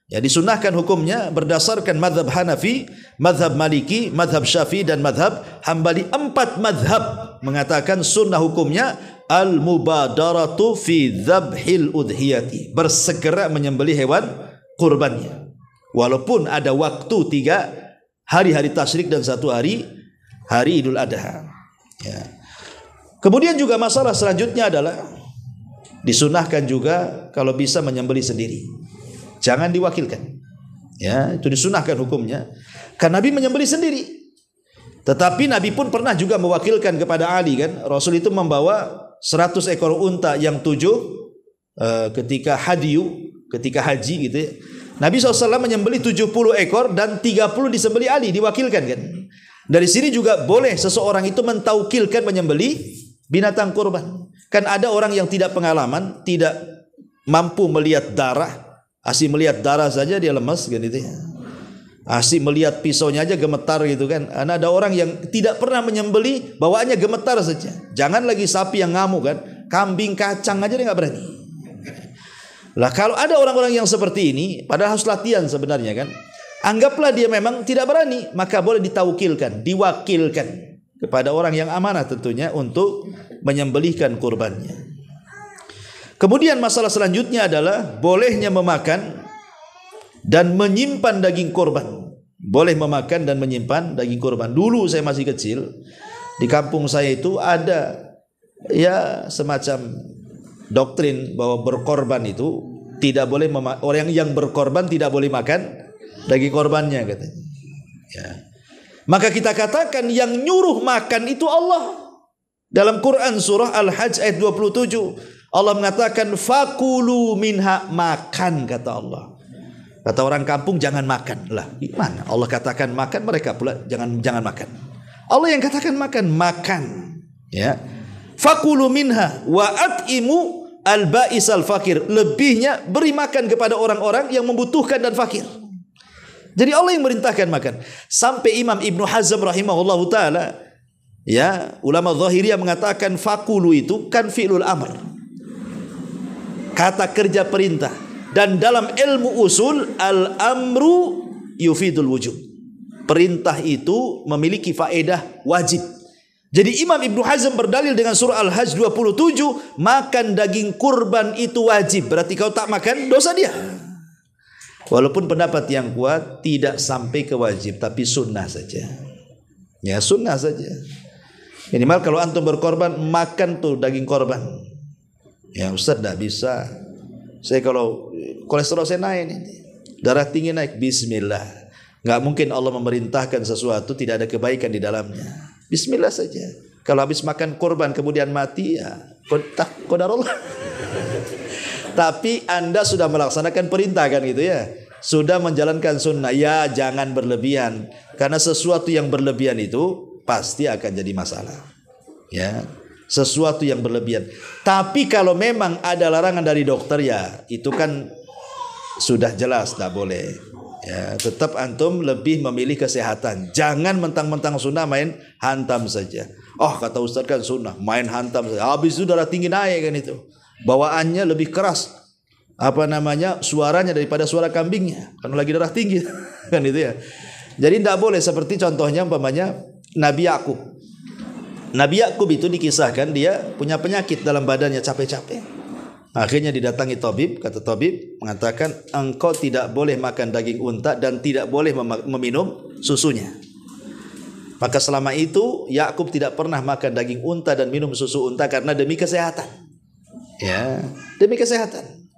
Ya disunahkan hukumnya berdasarkan madhab Hanafi, madhab Maliki, madhab Syafi'i dan madhab Hambali. Empat madhab mengatakan sunnah hukumnya al-mubadaratu fi dhabhil udhiyati. Bersegera menyembelih hewan kurbannya. Walaupun ada waktu tiga hari-hari tasrik dan satu hari hari Idul Adha. Ya. Kemudian juga masalah selanjutnya adalah disunahkan juga kalau bisa menyembeli sendiri. Jangan diwakilkan. Ya, itu disunahkan hukumnya. Karena Nabi menyembeli sendiri. Tetapi Nabi pun pernah juga mewakilkan kepada Ali kan. Rasul itu membawa 100 ekor unta yang tujuh eh, ketika hadiu, ketika haji gitu ya Nabi SAW tujuh 70 ekor dan 30 disembeli Ali, diwakilkan kan. Dari sini juga boleh seseorang itu mentaukilkan menyembeli binatang kurban. Kan ada orang yang tidak pengalaman, tidak mampu melihat darah, asih melihat darah saja dia lemas kan itu ya. Asih melihat pisaunya aja gemetar gitu kan. Karena ada orang yang tidak pernah menyembeli bawaannya gemetar saja. Jangan lagi sapi yang ngamuk kan. Kambing kacang aja dia nggak berani. Lah kalau ada orang-orang yang seperti ini, padahal harus latihan sebenarnya kan. Anggaplah dia memang tidak berani, maka boleh ditawukilkan, diwakilkan kepada orang yang amanah tentunya untuk menyembelihkan kurbannya. Kemudian masalah selanjutnya adalah bolehnya memakan dan menyimpan daging kurban. Boleh memakan dan menyimpan daging kurban. Dulu saya masih kecil, di kampung saya itu ada ya semacam doktrin bahwa berkorban itu tidak boleh orang yang berkorban tidak boleh makan daging korbannya katanya. Ya. Maka kita katakan yang nyuruh makan itu Allah. Dalam Quran surah Al-Hajj ayat 27 Allah mengatakan fakulu minha makan kata Allah. Kata orang kampung jangan makan. Lah, gimana? Allah katakan makan mereka pula jangan jangan makan. Allah yang katakan makan, makan. Ya. Fakulu minha wa at'imu al-ba'is al-fakir. Lebihnya beri makan kepada orang-orang yang membutuhkan dan fakir. Jadi Allah yang merintahkan makan. Sampai Imam Ibnu Hazm rahimahullah taala ya, ulama zahiriyah mengatakan fakulu itu kan fi'lul amr. Kata kerja perintah. Dan dalam ilmu usul al-amru yufidul wujud Perintah itu memiliki faedah wajib jadi Imam Ibnu Hazm berdalil dengan surah Al-Hajj 27, makan daging kurban itu wajib. Berarti kau tak makan dosa dia. Walaupun pendapat yang kuat tidak sampai ke wajib, tapi sunnah saja. Ya sunnah saja. Minimal kalau antum berkorban makan tuh daging korban. Ya Ustaz tidak bisa. Saya kalau kolesterol saya naik nih. Darah tinggi naik. Bismillah. Gak mungkin Allah memerintahkan sesuatu tidak ada kebaikan di dalamnya. Bismillah saja. Kalau habis makan korban kemudian mati ya kodarullah. (laughs) Tapi Anda sudah melaksanakan perintah kan gitu ya. Sudah menjalankan sunnah. Ya jangan berlebihan. Karena sesuatu yang berlebihan itu pasti akan jadi masalah. Ya, sesuatu yang berlebihan. Tapi kalau memang ada larangan dari dokter ya, itu kan sudah jelas tak boleh. Ya, tetap antum lebih memilih kesehatan. Jangan mentang-mentang sunnah main hantam saja. Oh kata Ustaz kan sunnah, main hantam saja. Habis itu darah tinggi naik kan itu. Bawaannya lebih keras. Apa namanya suaranya daripada suara kambingnya. Kan lagi darah tinggi (laughs) kan itu ya. Jadi tidak boleh seperti contohnya umpamanya Nabi Yakub. Nabi Yakub itu dikisahkan dia punya penyakit dalam badannya capek-capek. Akhirnya didatangi Tobib, kata Tobib mengatakan engkau tidak boleh makan daging unta dan tidak boleh meminum susunya. Maka selama itu Yakub tidak pernah makan daging unta dan minum susu unta karena demi kesehatan. Ya, demi kesehatan.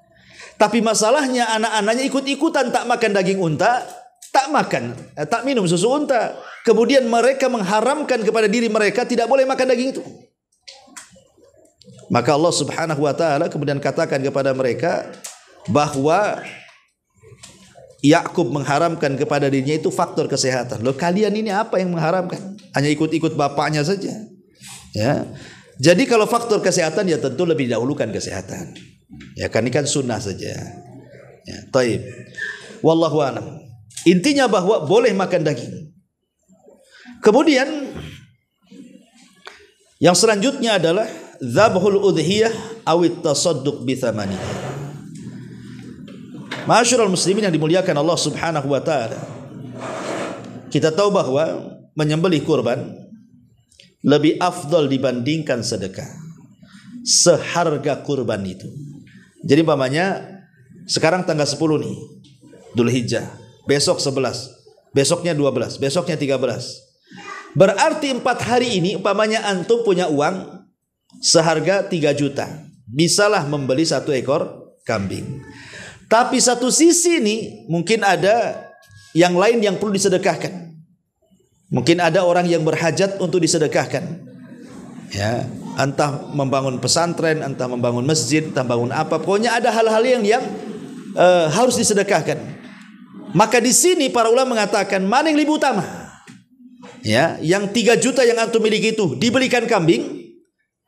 Tapi masalahnya anak-anaknya ikut-ikutan tak makan daging unta, tak makan, eh, tak minum susu unta. Kemudian mereka mengharamkan kepada diri mereka tidak boleh makan daging itu. Maka Allah Subhanahu wa taala kemudian katakan kepada mereka bahwa Yakub mengharamkan kepada dirinya itu faktor kesehatan. Loh kalian ini apa yang mengharamkan? Hanya ikut-ikut bapaknya saja. Ya. Jadi kalau faktor kesehatan ya tentu lebih dahulukan kesehatan. Ya kan ini kan sunnah saja. Ya, taib. Wallahu a'lam. Intinya bahwa boleh makan daging. Kemudian yang selanjutnya adalah zabhul udhiyah awit tasadduq bithamani Masyurul muslimin yang dimuliakan Allah subhanahu wa ta'ala Kita tahu bahwa menyembelih kurban Lebih afdol dibandingkan sedekah Seharga kurban itu Jadi pamannya Sekarang tanggal 10 nih Dhul Hijjah Besok 11 Besoknya 12 Besoknya 13 Berarti empat hari ini umpamanya antum punya uang seharga 3 juta. Bisalah membeli satu ekor kambing. Tapi satu sisi ini mungkin ada yang lain yang perlu disedekahkan. Mungkin ada orang yang berhajat untuk disedekahkan. Ya, entah membangun pesantren, entah membangun masjid, entah bangun apa. Pokoknya ada hal-hal yang yang uh, harus disedekahkan. Maka di sini para ulama mengatakan mana yang lebih utama? Ya, yang tiga juta yang antum miliki itu diberikan kambing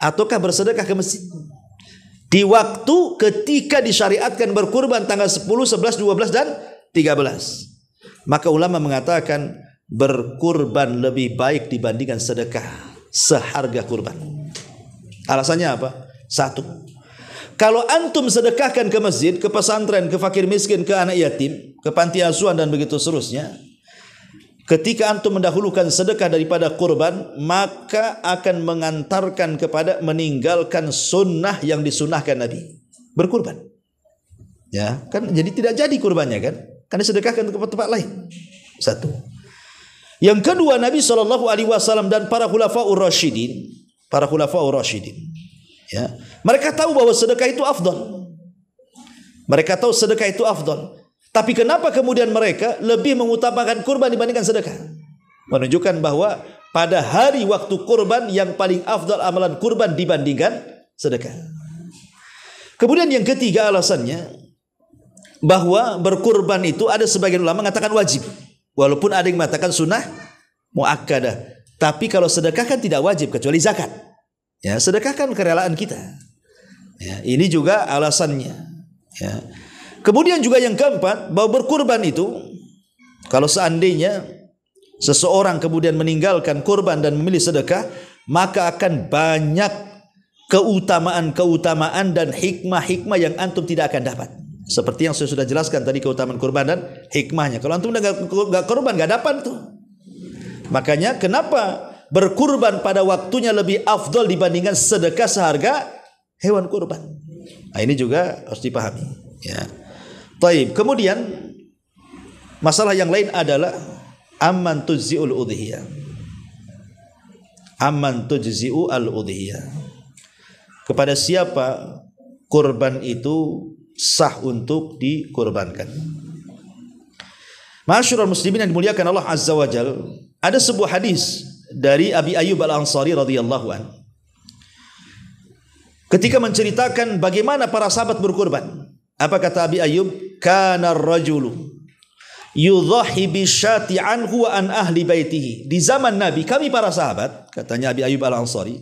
ataukah bersedekah ke masjid di waktu ketika disyariatkan berkurban tanggal 10, 11, 12 dan 13. Maka ulama mengatakan berkurban lebih baik dibandingkan sedekah seharga kurban. Alasannya apa? Satu. Kalau antum sedekahkan ke masjid, ke pesantren, ke fakir miskin, ke anak yatim, ke panti asuhan dan begitu seterusnya, Ketika antum mendahulukan sedekah daripada kurban, maka akan mengantarkan kepada meninggalkan sunnah yang disunahkan Nabi. Berkurban. Ya, kan jadi tidak jadi kurbannya kan? Karena sedekahkan ke tempat lain. Satu. Yang kedua Nabi Shallallahu Alaihi Wasallam dan para khulafaur rasyidin, para khulafaur rasyidin. ya, mereka tahu bahwa sedekah itu afdol. Mereka tahu sedekah itu afdol. Tapi kenapa kemudian mereka lebih mengutamakan kurban dibandingkan sedekah? Menunjukkan bahwa pada hari waktu kurban yang paling afdal amalan kurban dibandingkan sedekah. Kemudian yang ketiga alasannya bahwa berkurban itu ada sebagian ulama mengatakan wajib. Walaupun ada yang mengatakan sunnah muakkadah. Tapi kalau sedekah kan tidak wajib kecuali zakat. Ya, sedekah kan kerelaan kita. Ya, ini juga alasannya. Ya. Kemudian juga yang keempat, bahwa berkurban itu kalau seandainya seseorang kemudian meninggalkan kurban dan memilih sedekah, maka akan banyak keutamaan-keutamaan dan hikmah-hikmah yang antum tidak akan dapat. Seperti yang saya sudah jelaskan tadi keutamaan kurban dan hikmahnya. Kalau antum tidak nggak kurban nggak dapat tuh. Makanya kenapa berkurban pada waktunya lebih afdol dibandingkan sedekah seharga hewan kurban. Nah, ini juga harus dipahami. Ya. Taib. Kemudian masalah yang lain adalah aman tujzi'ul udhiyah. aman tujzi'u al udhiyah. Kepada siapa kurban itu sah untuk dikurbankan. Masyurul muslimin yang dimuliakan Allah Azza wa Jal, ada sebuah hadis dari Abi Ayyub Al-Ansari radhiyallahu an. Ketika menceritakan bagaimana para sahabat berkurban, apa kata Abi Ayyub? kana rajulu yudhahi bisyati anhu an ahli baitihi. Di zaman Nabi kami para sahabat, katanya Abi Ayyub Al-Ansari,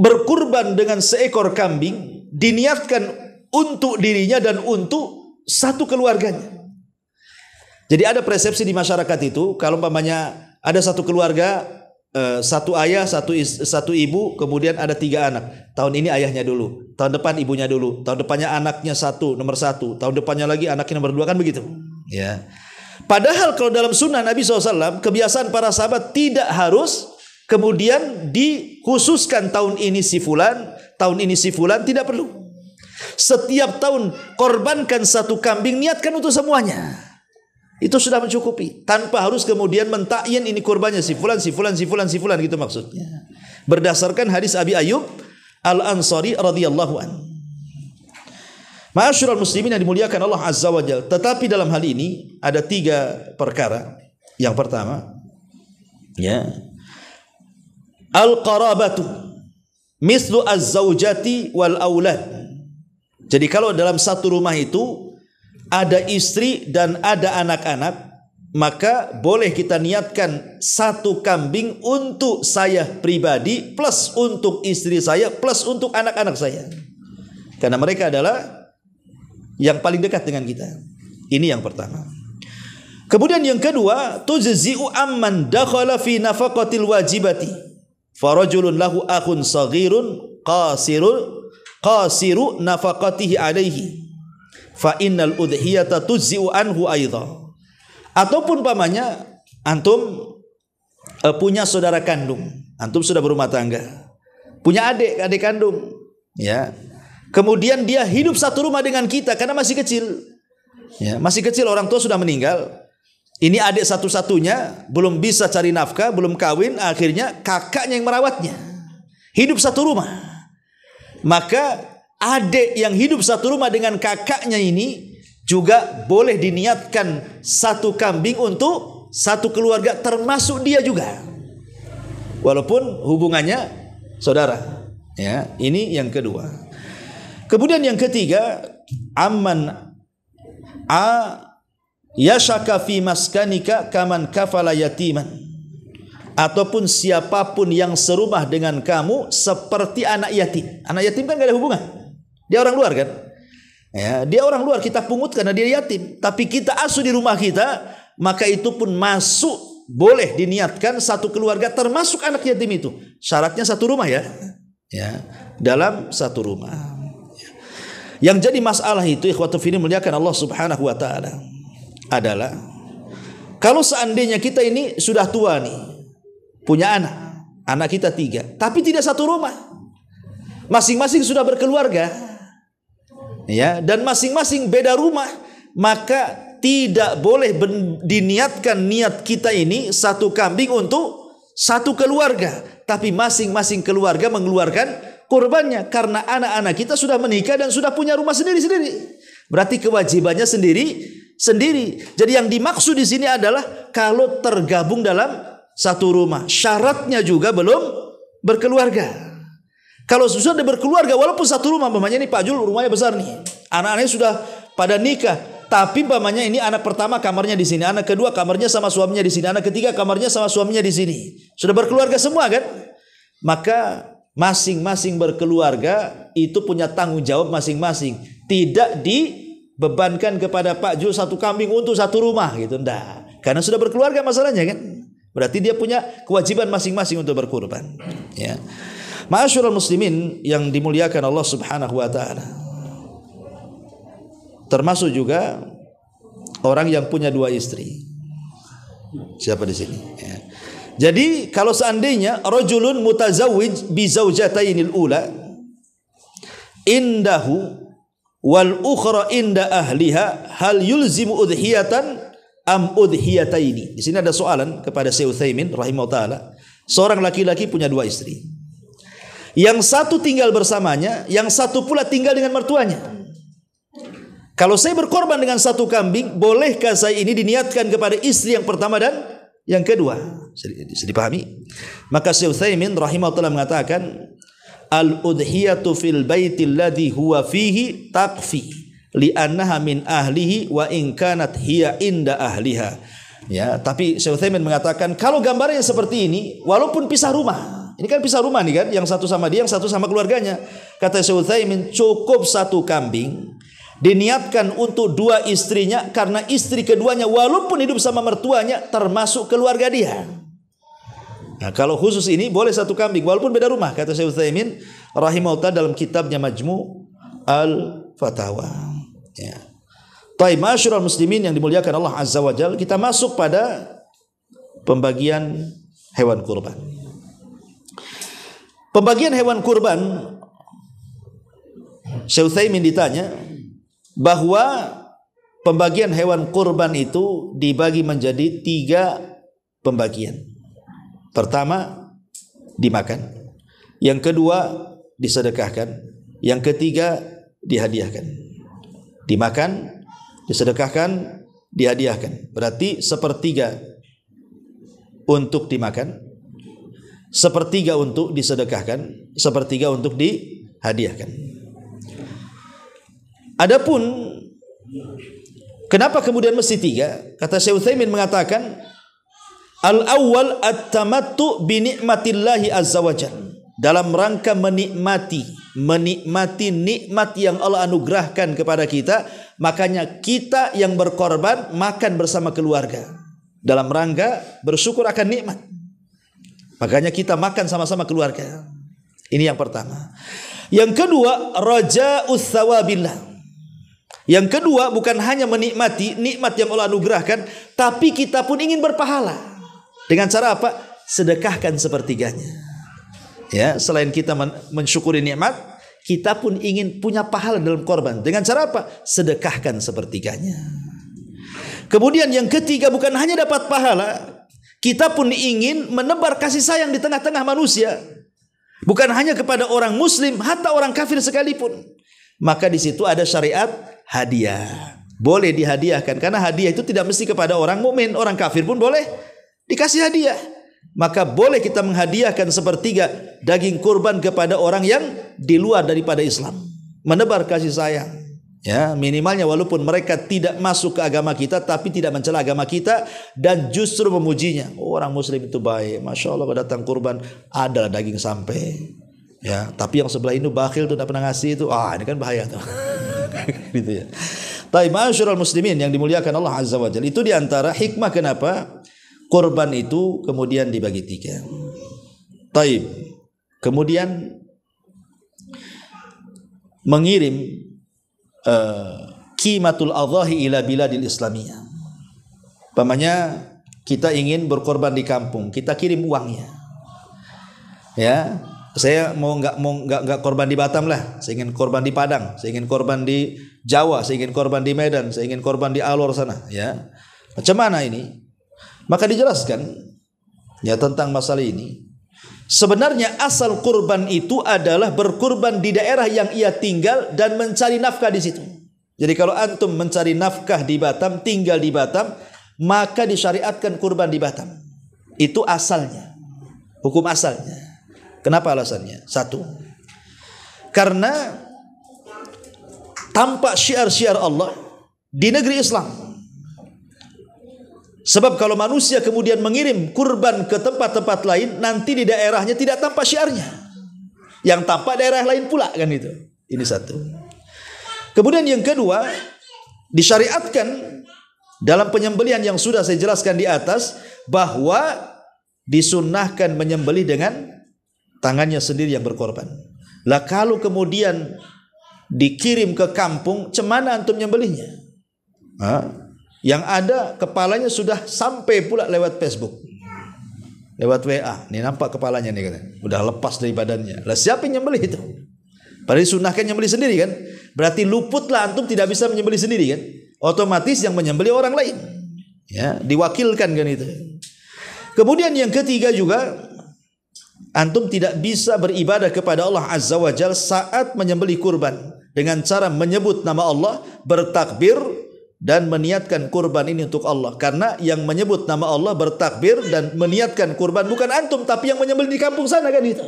berkurban dengan seekor kambing diniatkan untuk dirinya dan untuk satu keluarganya. Jadi ada persepsi di masyarakat itu kalau umpamanya ada satu keluarga Eh, satu ayah, satu satu ibu, kemudian ada tiga anak. Tahun ini ayahnya dulu, tahun depan ibunya dulu, tahun depannya anaknya satu nomor satu, tahun depannya lagi anaknya nomor dua kan begitu. Ya. Padahal kalau dalam sunnah Nabi SAW kebiasaan para sahabat tidak harus kemudian dikhususkan tahun ini si fulan, tahun ini si fulan tidak perlu. Setiap tahun korbankan satu kambing niatkan untuk semuanya. Itu sudah mencukupi tanpa harus kemudian mentakyin ini kurbannya si fulan si fulan si fulan si fulan gitu maksudnya. Berdasarkan hadis Abi Ayyub Al-Ansari radhiyallahu an. Ma'asyiral muslimin yang dimuliakan Allah Azza wa Jalla. Tetapi dalam hal ini ada tiga perkara. Yang pertama ya. Al-qarabatu mislu az-zaujati wal aulad. Jadi kalau dalam satu rumah itu ada istri dan ada anak-anak, maka boleh kita niatkan satu kambing untuk saya pribadi, plus untuk istri saya, plus untuk anak-anak saya. Karena mereka adalah yang paling dekat dengan kita. Ini yang pertama. Kemudian yang kedua, tujzi'u amman dakhala fi nafaqatil wajibati. Farajulun lahu akhun saghirun qasirun qasiru nafaqatihi alaihi fa innal udhiyata tuzi'u anhu aidha. Ataupun pamannya antum uh, punya saudara kandung, antum sudah berumah tangga. Punya adik, adik kandung, ya. Kemudian dia hidup satu rumah dengan kita karena masih kecil. Ya, masih kecil orang tua sudah meninggal. Ini adik satu-satunya belum bisa cari nafkah, belum kawin, akhirnya kakaknya yang merawatnya. Hidup satu rumah. Maka adik yang hidup satu rumah dengan kakaknya ini juga boleh diniatkan satu kambing untuk satu keluarga termasuk dia juga. Walaupun hubungannya saudara. Ya, ini yang kedua. Kemudian yang ketiga, aman a yashaka fi maskanika kaman kafala yatiman ataupun siapapun yang serumah dengan kamu seperti anak yatim. Anak yatim kan gak ada hubungan. Dia orang luar kan? Ya, dia orang luar kita pungut karena dia yatim, tapi kita asuh di rumah kita, maka itu pun masuk boleh diniatkan satu keluarga termasuk anak yatim itu. Syaratnya satu rumah ya. Ya, dalam satu rumah. Ya. Yang jadi masalah itu ikhwatu fini muliakan Allah Subhanahu wa taala adalah kalau seandainya kita ini sudah tua nih, punya anak, anak kita tiga, tapi tidak satu rumah. Masing-masing sudah berkeluarga, ya dan masing-masing beda rumah maka tidak boleh diniatkan niat kita ini satu kambing untuk satu keluarga tapi masing-masing keluarga mengeluarkan kurbannya karena anak-anak kita sudah menikah dan sudah punya rumah sendiri-sendiri berarti kewajibannya sendiri sendiri jadi yang dimaksud di sini adalah kalau tergabung dalam satu rumah syaratnya juga belum berkeluarga kalau sudah berkeluarga walaupun satu rumah mamanya ini Pak Jul rumahnya besar nih. Anak-anaknya sudah pada nikah, tapi mamanya ini anak pertama kamarnya di sini, anak kedua kamarnya sama suaminya di sini, anak ketiga kamarnya sama suaminya di sini. Sudah berkeluarga semua kan? Maka masing-masing berkeluarga itu punya tanggung jawab masing-masing. Tidak dibebankan kepada Pak Jul satu kambing untuk satu rumah gitu. ndak. karena sudah berkeluarga masalahnya kan. Berarti dia punya kewajiban masing-masing untuk berkurban. Ya. Masyurul muslimin yang dimuliakan Allah Subhanahu wa taala. Termasuk juga orang yang punya dua istri. Siapa di sini? Ya. Jadi kalau seandainya rajulun mutazawij bi ula indahu wal ukhra inda ahliha hal yulzimu udhiyatan am udhiyataini. Di sini ada soalan kepada Syekh Utsaimin Seorang laki-laki punya dua istri. Yang satu tinggal bersamanya, yang satu pula tinggal dengan mertuanya. Kalau saya berkorban dengan satu kambing, bolehkah saya ini diniatkan kepada istri yang pertama dan yang kedua? Bisa dipahami? Maka Syekh Utsaimin rahimahullah mengatakan, "Al-udhiyatu fil baiti alladhi huwa fihi taqfi li'annaha min ahlihi wa in kanat hiya inda ahliha." Ya, tapi Syekh Utsaimin mengatakan kalau gambarnya seperti ini, walaupun pisah rumah, ini kan pisah rumah nih kan, yang satu sama dia, yang satu sama keluarganya. Kata Syaikhul cukup satu kambing diniatkan untuk dua istrinya karena istri keduanya walaupun hidup sama mertuanya termasuk keluarga dia. Nah, kalau khusus ini boleh satu kambing walaupun beda rumah kata Syekh Utsaimin rahimahullah dalam kitabnya Majmu Al-Fatawa. Ya. Taib masyurul muslimin yang dimuliakan Allah Azza wa Jalla, kita masuk pada pembagian hewan kurban. Pembagian hewan kurban Syekh Utsaimin ditanya bahwa pembagian hewan kurban itu dibagi menjadi tiga pembagian. Pertama dimakan, yang kedua disedekahkan, yang ketiga dihadiahkan. Dimakan, disedekahkan, dihadiahkan. Berarti sepertiga untuk dimakan, sepertiga untuk disedekahkan, sepertiga untuk dihadiahkan. Adapun kenapa kemudian mesti tiga? Kata Syekh Utsaimin mengatakan al awal at-tamattu bi ni'matillahi azza wajalla dalam rangka menikmati menikmati nikmat yang Allah anugerahkan kepada kita makanya kita yang berkorban makan bersama keluarga dalam rangka bersyukur akan nikmat Makanya kita makan sama-sama keluarga. Ini yang pertama. Yang kedua, raja utsawabillah. Yang kedua, bukan hanya menikmati nikmat yang Allah anugerahkan, tapi kita pun ingin berpahala. Dengan cara apa? Sedekahkan sepertiganya. Ya, selain kita men mensyukuri nikmat, kita pun ingin punya pahala dalam korban. Dengan cara apa? Sedekahkan sepertiganya. Kemudian yang ketiga bukan hanya dapat pahala, kita pun ingin menebar kasih sayang di tengah-tengah manusia. Bukan hanya kepada orang muslim, hatta orang kafir sekalipun. Maka di situ ada syariat hadiah. Boleh dihadiahkan karena hadiah itu tidak mesti kepada orang mukmin, orang kafir pun boleh dikasih hadiah. Maka boleh kita menghadiahkan sepertiga daging kurban kepada orang yang di luar daripada Islam. Menebar kasih sayang. Ya, minimalnya walaupun mereka tidak masuk ke agama kita tapi tidak mencela agama kita dan justru memujinya. Oh, orang muslim itu baik. Masya Allah kalau datang kurban ada daging sampai. Ya, tapi yang sebelah ini bakhil tuh tidak pernah ngasih itu. Ah, ini kan bahaya tuh. (laughs) gitu ya. Tapi masyurul muslimin yang dimuliakan Allah Azza wa Jalla. Itu diantara hikmah kenapa kurban itu kemudian dibagi tiga. Taib. Kemudian mengirim uh, kimatul adhahi ila biladil islamiyah. Pamanya kita ingin berkorban di kampung, kita kirim uangnya. Ya, saya mau nggak mau nggak nggak korban di Batam lah, saya ingin korban di Padang, saya ingin korban di Jawa, saya ingin korban di Medan, saya ingin korban di Alor sana, ya. Macam mana ini? Maka dijelaskan ya tentang masalah ini. Sebenarnya asal kurban itu adalah berkurban di daerah yang ia tinggal dan mencari nafkah di situ. Jadi kalau antum mencari nafkah di Batam, tinggal di Batam, maka disyariatkan kurban di Batam. Itu asalnya. Hukum asalnya. Kenapa alasannya? Satu. Karena tampak syiar-syiar Allah di negeri Islam Sebab kalau manusia kemudian mengirim kurban ke tempat-tempat lain, nanti di daerahnya tidak tampak syiarnya. Yang tampak daerah lain pula kan itu. Ini satu. Kemudian yang kedua, disyariatkan dalam penyembelian yang sudah saya jelaskan di atas bahwa disunahkan menyembeli dengan tangannya sendiri yang berkorban. Lah kalau kemudian dikirim ke kampung, cemana antum nyembelihnya? Hah? Yang ada kepalanya sudah sampai pula lewat Facebook. Lewat WA. Nih nampak kepalanya nih kan. Udah lepas dari badannya. Lah siapa yang nyembeli itu? Padahal disunahkan nyembeli sendiri kan. Berarti luputlah antum tidak bisa menyembeli sendiri kan. Otomatis yang menyembeli orang lain. Ya, diwakilkan kan itu. Kemudian yang ketiga juga antum tidak bisa beribadah kepada Allah Azza wa Jal saat menyembeli kurban dengan cara menyebut nama Allah, bertakbir, dan meniatkan kurban ini untuk Allah karena yang menyebut nama Allah bertakbir dan meniatkan kurban bukan antum tapi yang menyembel di kampung sana kan itu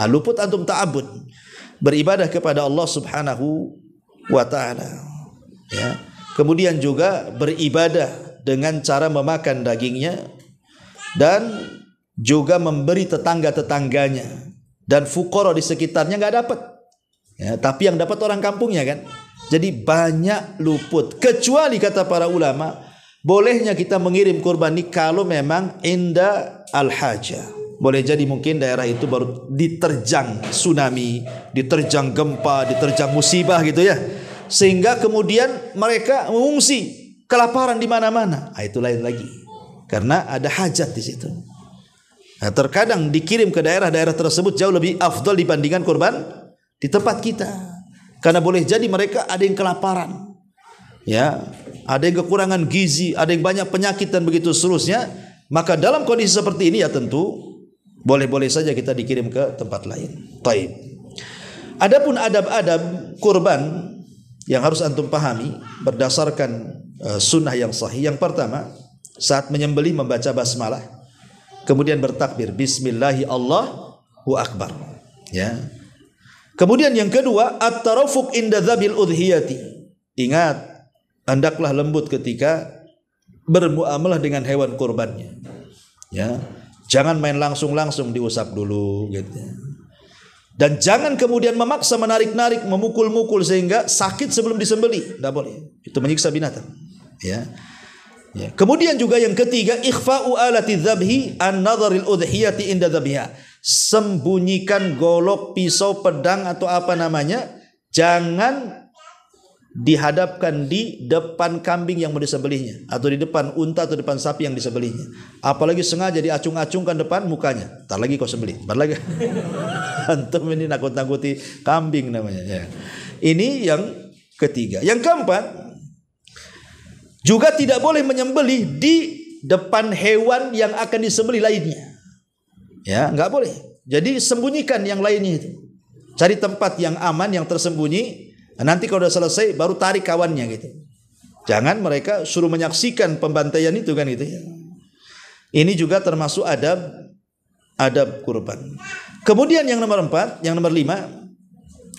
ah, luput antum ta'abud beribadah kepada Allah subhanahu wa ta'ala ya. kemudian juga beribadah dengan cara memakan dagingnya dan juga memberi tetangga-tetangganya dan fukoro di sekitarnya nggak dapat ya, tapi yang dapat orang kampungnya kan jadi banyak luput. Kecuali kata para ulama, bolehnya kita mengirim kurban ini kalau memang inda al-haja. Boleh jadi mungkin daerah itu baru diterjang tsunami, diterjang gempa, diterjang musibah gitu ya. Sehingga kemudian mereka mengungsi kelaparan di mana-mana. Nah, itu lain lagi. Karena ada hajat di situ. Nah, terkadang dikirim ke daerah-daerah tersebut jauh lebih afdol dibandingkan kurban di tempat kita. Karena boleh jadi mereka ada yang kelaparan. Ya, ada yang kekurangan gizi, ada yang banyak penyakit dan begitu seterusnya. Maka dalam kondisi seperti ini ya tentu boleh-boleh saja kita dikirim ke tempat lain. Taib. Adapun adab-adab kurban yang harus antum pahami berdasarkan eh, sunnah yang sahih. Yang pertama, saat menyembeli membaca basmalah, kemudian bertakbir Bismillahi Allahu Akbar. Ya, Kemudian yang kedua, at-tarafuq inda dzabil udhiyati. Ingat, hendaklah lembut ketika bermuamalah dengan hewan kurbannya. Ya. Jangan main langsung-langsung diusap dulu gitu. Dan jangan kemudian memaksa menarik-narik, memukul-mukul sehingga sakit sebelum disembeli. Tidak boleh. Itu menyiksa binatang. Ya. ya. Kemudian juga yang ketiga, ikhfa'u alati dzabhi an-nadharil udhiyati inda dzabhiha sembunyikan golok, pisau, pedang atau apa namanya, jangan dihadapkan di depan kambing yang mau disembelihnya atau di depan unta atau depan sapi yang disembelihnya. Apalagi sengaja diacung-acungkan depan mukanya. tak lagi kau sembelih, entar lagi. (laughs) Antum ini nakut-nakuti kambing namanya ya. Ini yang ketiga. Yang keempat juga tidak boleh menyembelih di depan hewan yang akan disembelih lainnya. Ya, nggak boleh. Jadi sembunyikan yang lainnya itu. Cari tempat yang aman, yang tersembunyi. Nah, nanti kalau sudah selesai baru tarik kawannya gitu. Jangan mereka suruh menyaksikan pembantaian itu kan gitu ya. Ini juga termasuk adab adab kurban. Kemudian yang nomor empat, yang nomor lima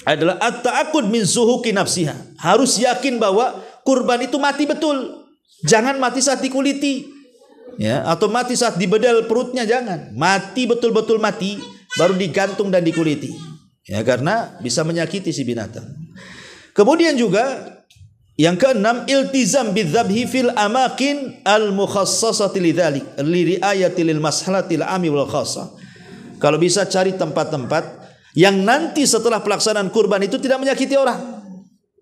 adalah at-ta'akud min zuhuki nafsiha. Harus yakin bahwa kurban itu mati betul. Jangan mati saat dikuliti ya atau mati saat dibedel perutnya jangan mati betul-betul mati baru digantung dan dikuliti ya karena bisa menyakiti si binatang kemudian juga yang keenam iltizam bidzabhi fil amakin al mukhassasati lidzalik li riayati lil maslahatil ami wal khassah kalau bisa cari tempat-tempat yang nanti setelah pelaksanaan kurban itu tidak menyakiti orang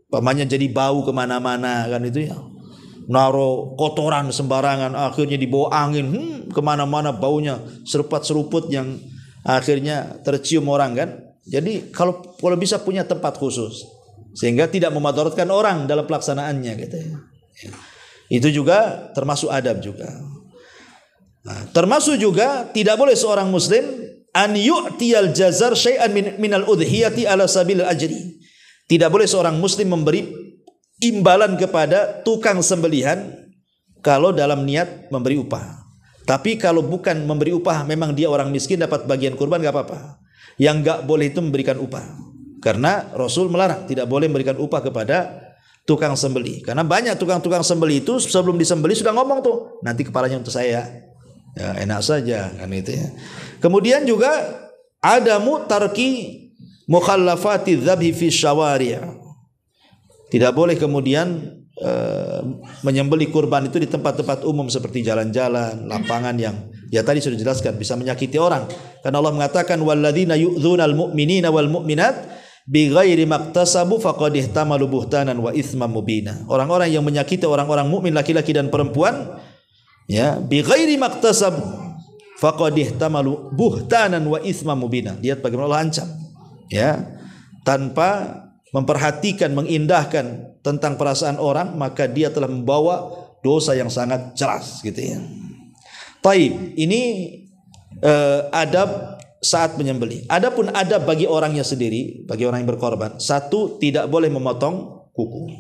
pamannya jadi bau kemana-mana kan itu ya naro kotoran sembarangan akhirnya dibawa angin hmm, kemana-mana baunya serupat seruput yang akhirnya tercium orang kan jadi kalau kalau bisa punya tempat khusus sehingga tidak memadorotkan orang dalam pelaksanaannya gitu ya. itu juga termasuk adab juga nah, termasuk juga tidak boleh seorang muslim an yu'tiyal jazar syai'an min, minal udhiyati ala sabil ajri tidak boleh seorang muslim memberi imbalan kepada tukang sembelihan kalau dalam niat memberi upah. Tapi kalau bukan memberi upah, memang dia orang miskin dapat bagian kurban gak apa-apa. Yang gak boleh itu memberikan upah. Karena Rasul melarang tidak boleh memberikan upah kepada tukang sembeli. Karena banyak tukang-tukang sembeli itu sebelum disembeli sudah ngomong tuh, nanti kepalanya untuk saya. Ya, enak saja kan itu ya. Kemudian juga ada mutarki mukhallafati dzabhi fi syawari'. Tidak boleh kemudian e, menyembeli kurban itu di tempat-tempat umum seperti jalan-jalan, lapangan yang ya tadi sudah jelaskan bisa menyakiti orang. Karena Allah mengatakan walladzina yu'dzunal mu'minina wal mu'minat bighairi maktasabu faqad ihtamalu buhtanan wa itsman mubina. Orang-orang yang menyakiti orang-orang mukmin laki-laki dan perempuan ya bighairi maktasabu faqad ihtamalu buhtanan wa itsman mubina. Lihat bagaimana Allah ancam. Ya. Tanpa memperhatikan, mengindahkan tentang perasaan orang, maka dia telah membawa dosa yang sangat jelas gitu ya. Taib, ini uh, adab saat menyembelih. Adapun adab bagi orangnya sendiri, bagi orang yang berkorban, satu tidak boleh memotong kuku.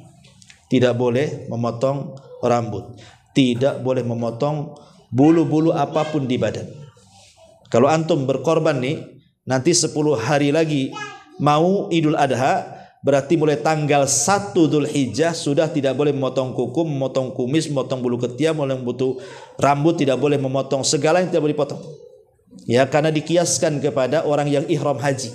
Tidak boleh memotong rambut. Tidak boleh memotong bulu-bulu apapun di badan. Kalau antum berkorban nih, nanti 10 hari lagi mau Idul Adha, Berarti mulai tanggal 1 Dhul Hijjah sudah tidak boleh memotong kuku, memotong kumis, memotong bulu ketiak, mulai membutuh rambut, tidak boleh memotong segala yang tidak boleh dipotong. Ya, karena dikiaskan kepada orang yang ihram haji.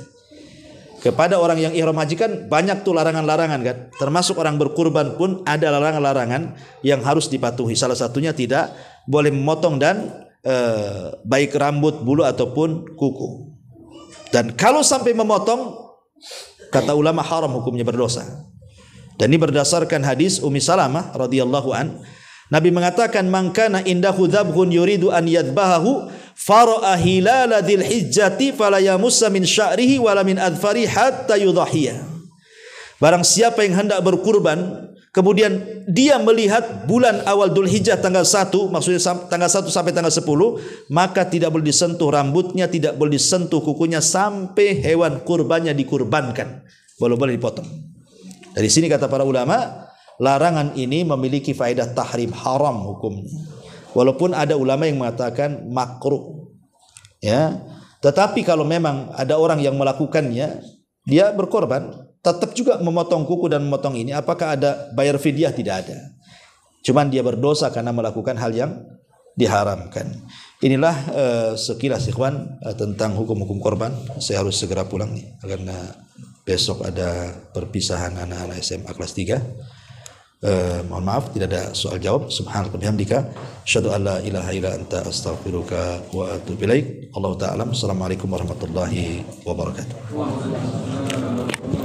Kepada orang yang ihram haji kan banyak tuh larangan-larangan kan. Termasuk orang berkurban pun ada larangan-larangan yang harus dipatuhi. Salah satunya tidak boleh memotong dan eh, baik rambut, bulu ataupun kuku. Dan kalau sampai memotong Kata ulama haram hukumnya berdosa. Dan ini berdasarkan hadis Umi Salamah radhiyallahu an. Nabi mengatakan mangkana indahu dhabhun yuridu an yadbahahu fara'a hilala dhil hijjati fala yamussa min sya'rihi wala min adfari hatta yudhahiya. Barang siapa yang hendak berkurban Kemudian dia melihat bulan awal Dhul Hijjah tanggal 1, maksudnya tanggal 1 sampai tanggal 10, maka tidak boleh disentuh rambutnya, tidak boleh disentuh kukunya sampai hewan kurbannya dikurbankan. Boleh boleh dipotong. Dari sini kata para ulama, larangan ini memiliki faedah tahrim haram hukumnya. Walaupun ada ulama yang mengatakan makruh. Ya. Tetapi kalau memang ada orang yang melakukannya, dia berkorban, tetap juga memotong kuku dan memotong ini apakah ada bayar fidyah tidak ada cuman dia berdosa karena melakukan hal yang diharamkan inilah uh, sekilas ikhwan uh, tentang hukum-hukum korban saya harus segera pulang nih karena besok ada perpisahan anak-anak SMA kelas 3 Uh, eh, mohon maaf tidak ada soal jawab subhanallah bihamdika syadu alla ilaha illa anta astaghfiruka wa atubu ilaik Allah taala assalamualaikum warahmatullahi wabarakatuh